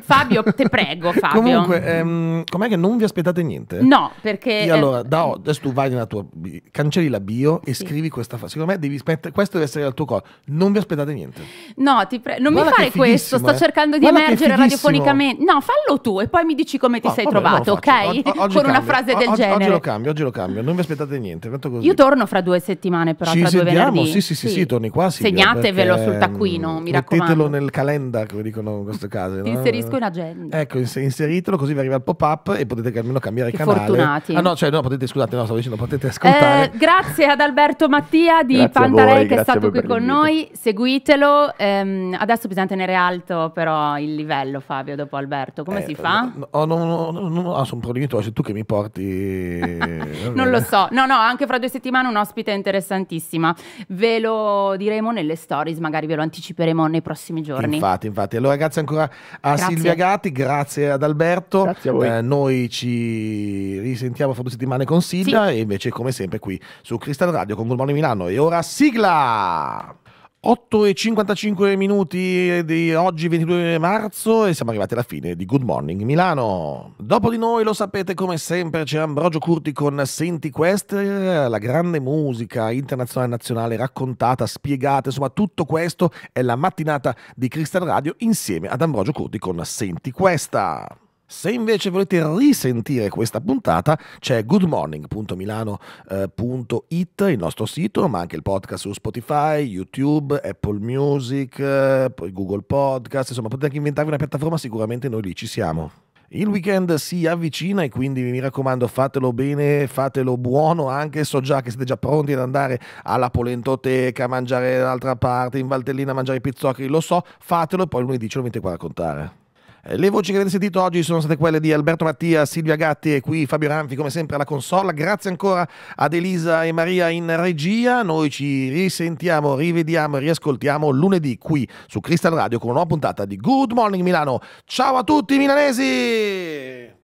Fabio, te prego, Fabio. Comunque, ehm, com'è che non vi aspettate niente? No, perché... Io, eh, allora, da, adesso tu vai nella tua... Cancelli la bio e scrivi questa frase. Secondo me devi... Questo deve essere il tuo corpo. Non vi aspettate ricordate niente. No, ti prego, non Guarda mi fare questo, eh. sto cercando di Guarda emergere radiofonicamente. No, fallo tu e poi mi dici come ti ah, sei vabbè, trovato, ok? O- Con cambio. una frase del o- genere. Oggi lo cambio, oggi lo cambio, non vi aspettate niente, Io torno fra due settimane però, Ci tra sentiamo? due venerdì. Sì, sì, sì, sì, sì torni qua, Silvia, Segnatevelo perché, sul taccuino, mm, mi raccomando. Mettetelo nel calenda, come dicono in questo caso. no? Inserisco in agenda. Ecco, inseritelo così vi arriva il pop-up e potete almeno cambiare che canale. Fortunati. Ah no, cioè no, potete, scusate, no, stavo dicendo, potete ascoltare. Eh, grazie ad Alberto Mattia di Pandarei che è stato qui con noi. Seguite seguitelo. Ehm, adesso bisogna tenere alto però il livello, Fabio, dopo Alberto. Come eh, si fa? No, no, no, no, no sono prodotto, sei tu che mi porti. non lo so. No, no, anche fra due settimane un ospite interessantissima. Ve lo diremo nelle stories, magari ve lo anticiperemo nei prossimi giorni. Infatti, infatti. Allora, grazie ancora a grazie. Silvia Gatti, grazie ad Alberto. Grazie a voi. Eh, noi ci risentiamo fra due settimane con Silvia sì. e invece come sempre qui su Cristal Radio con Good Morning Milano. E ora sigla! 8 e 55 minuti di oggi 22 marzo e siamo arrivati alla fine di Good Morning Milano. Dopo di noi lo sapete come sempre c'è Ambrogio Curti con Senti Quest, la grande musica internazionale nazionale raccontata, spiegata, insomma tutto questo è la mattinata di Cristian Radio insieme ad Ambrogio Curti con Senti Questa. Se invece volete risentire questa puntata c'è goodmorning.milano.it, eh, il nostro sito, ma anche il podcast su Spotify, YouTube, Apple Music, eh, Google Podcast, insomma potete anche inventarvi una piattaforma, sicuramente noi lì ci siamo. Il weekend si avvicina e quindi mi raccomando fatelo bene, fatelo buono, anche so già che siete già pronti ad andare alla Polentoteca, a mangiare dall'altra parte, in Valtellina a mangiare i pizzocchi, lo so, fatelo, poi lunedì ce lo venite qua a raccontare. Eh, le voci che avete sentito oggi sono state quelle di Alberto Mattia, Silvia Gatti e qui Fabio Ranfi come sempre alla consola. Grazie ancora ad Elisa e Maria in regia. Noi ci risentiamo, rivediamo e riascoltiamo lunedì qui su Crystal Radio con una nuova puntata di Good Morning Milano. Ciao a tutti milanesi!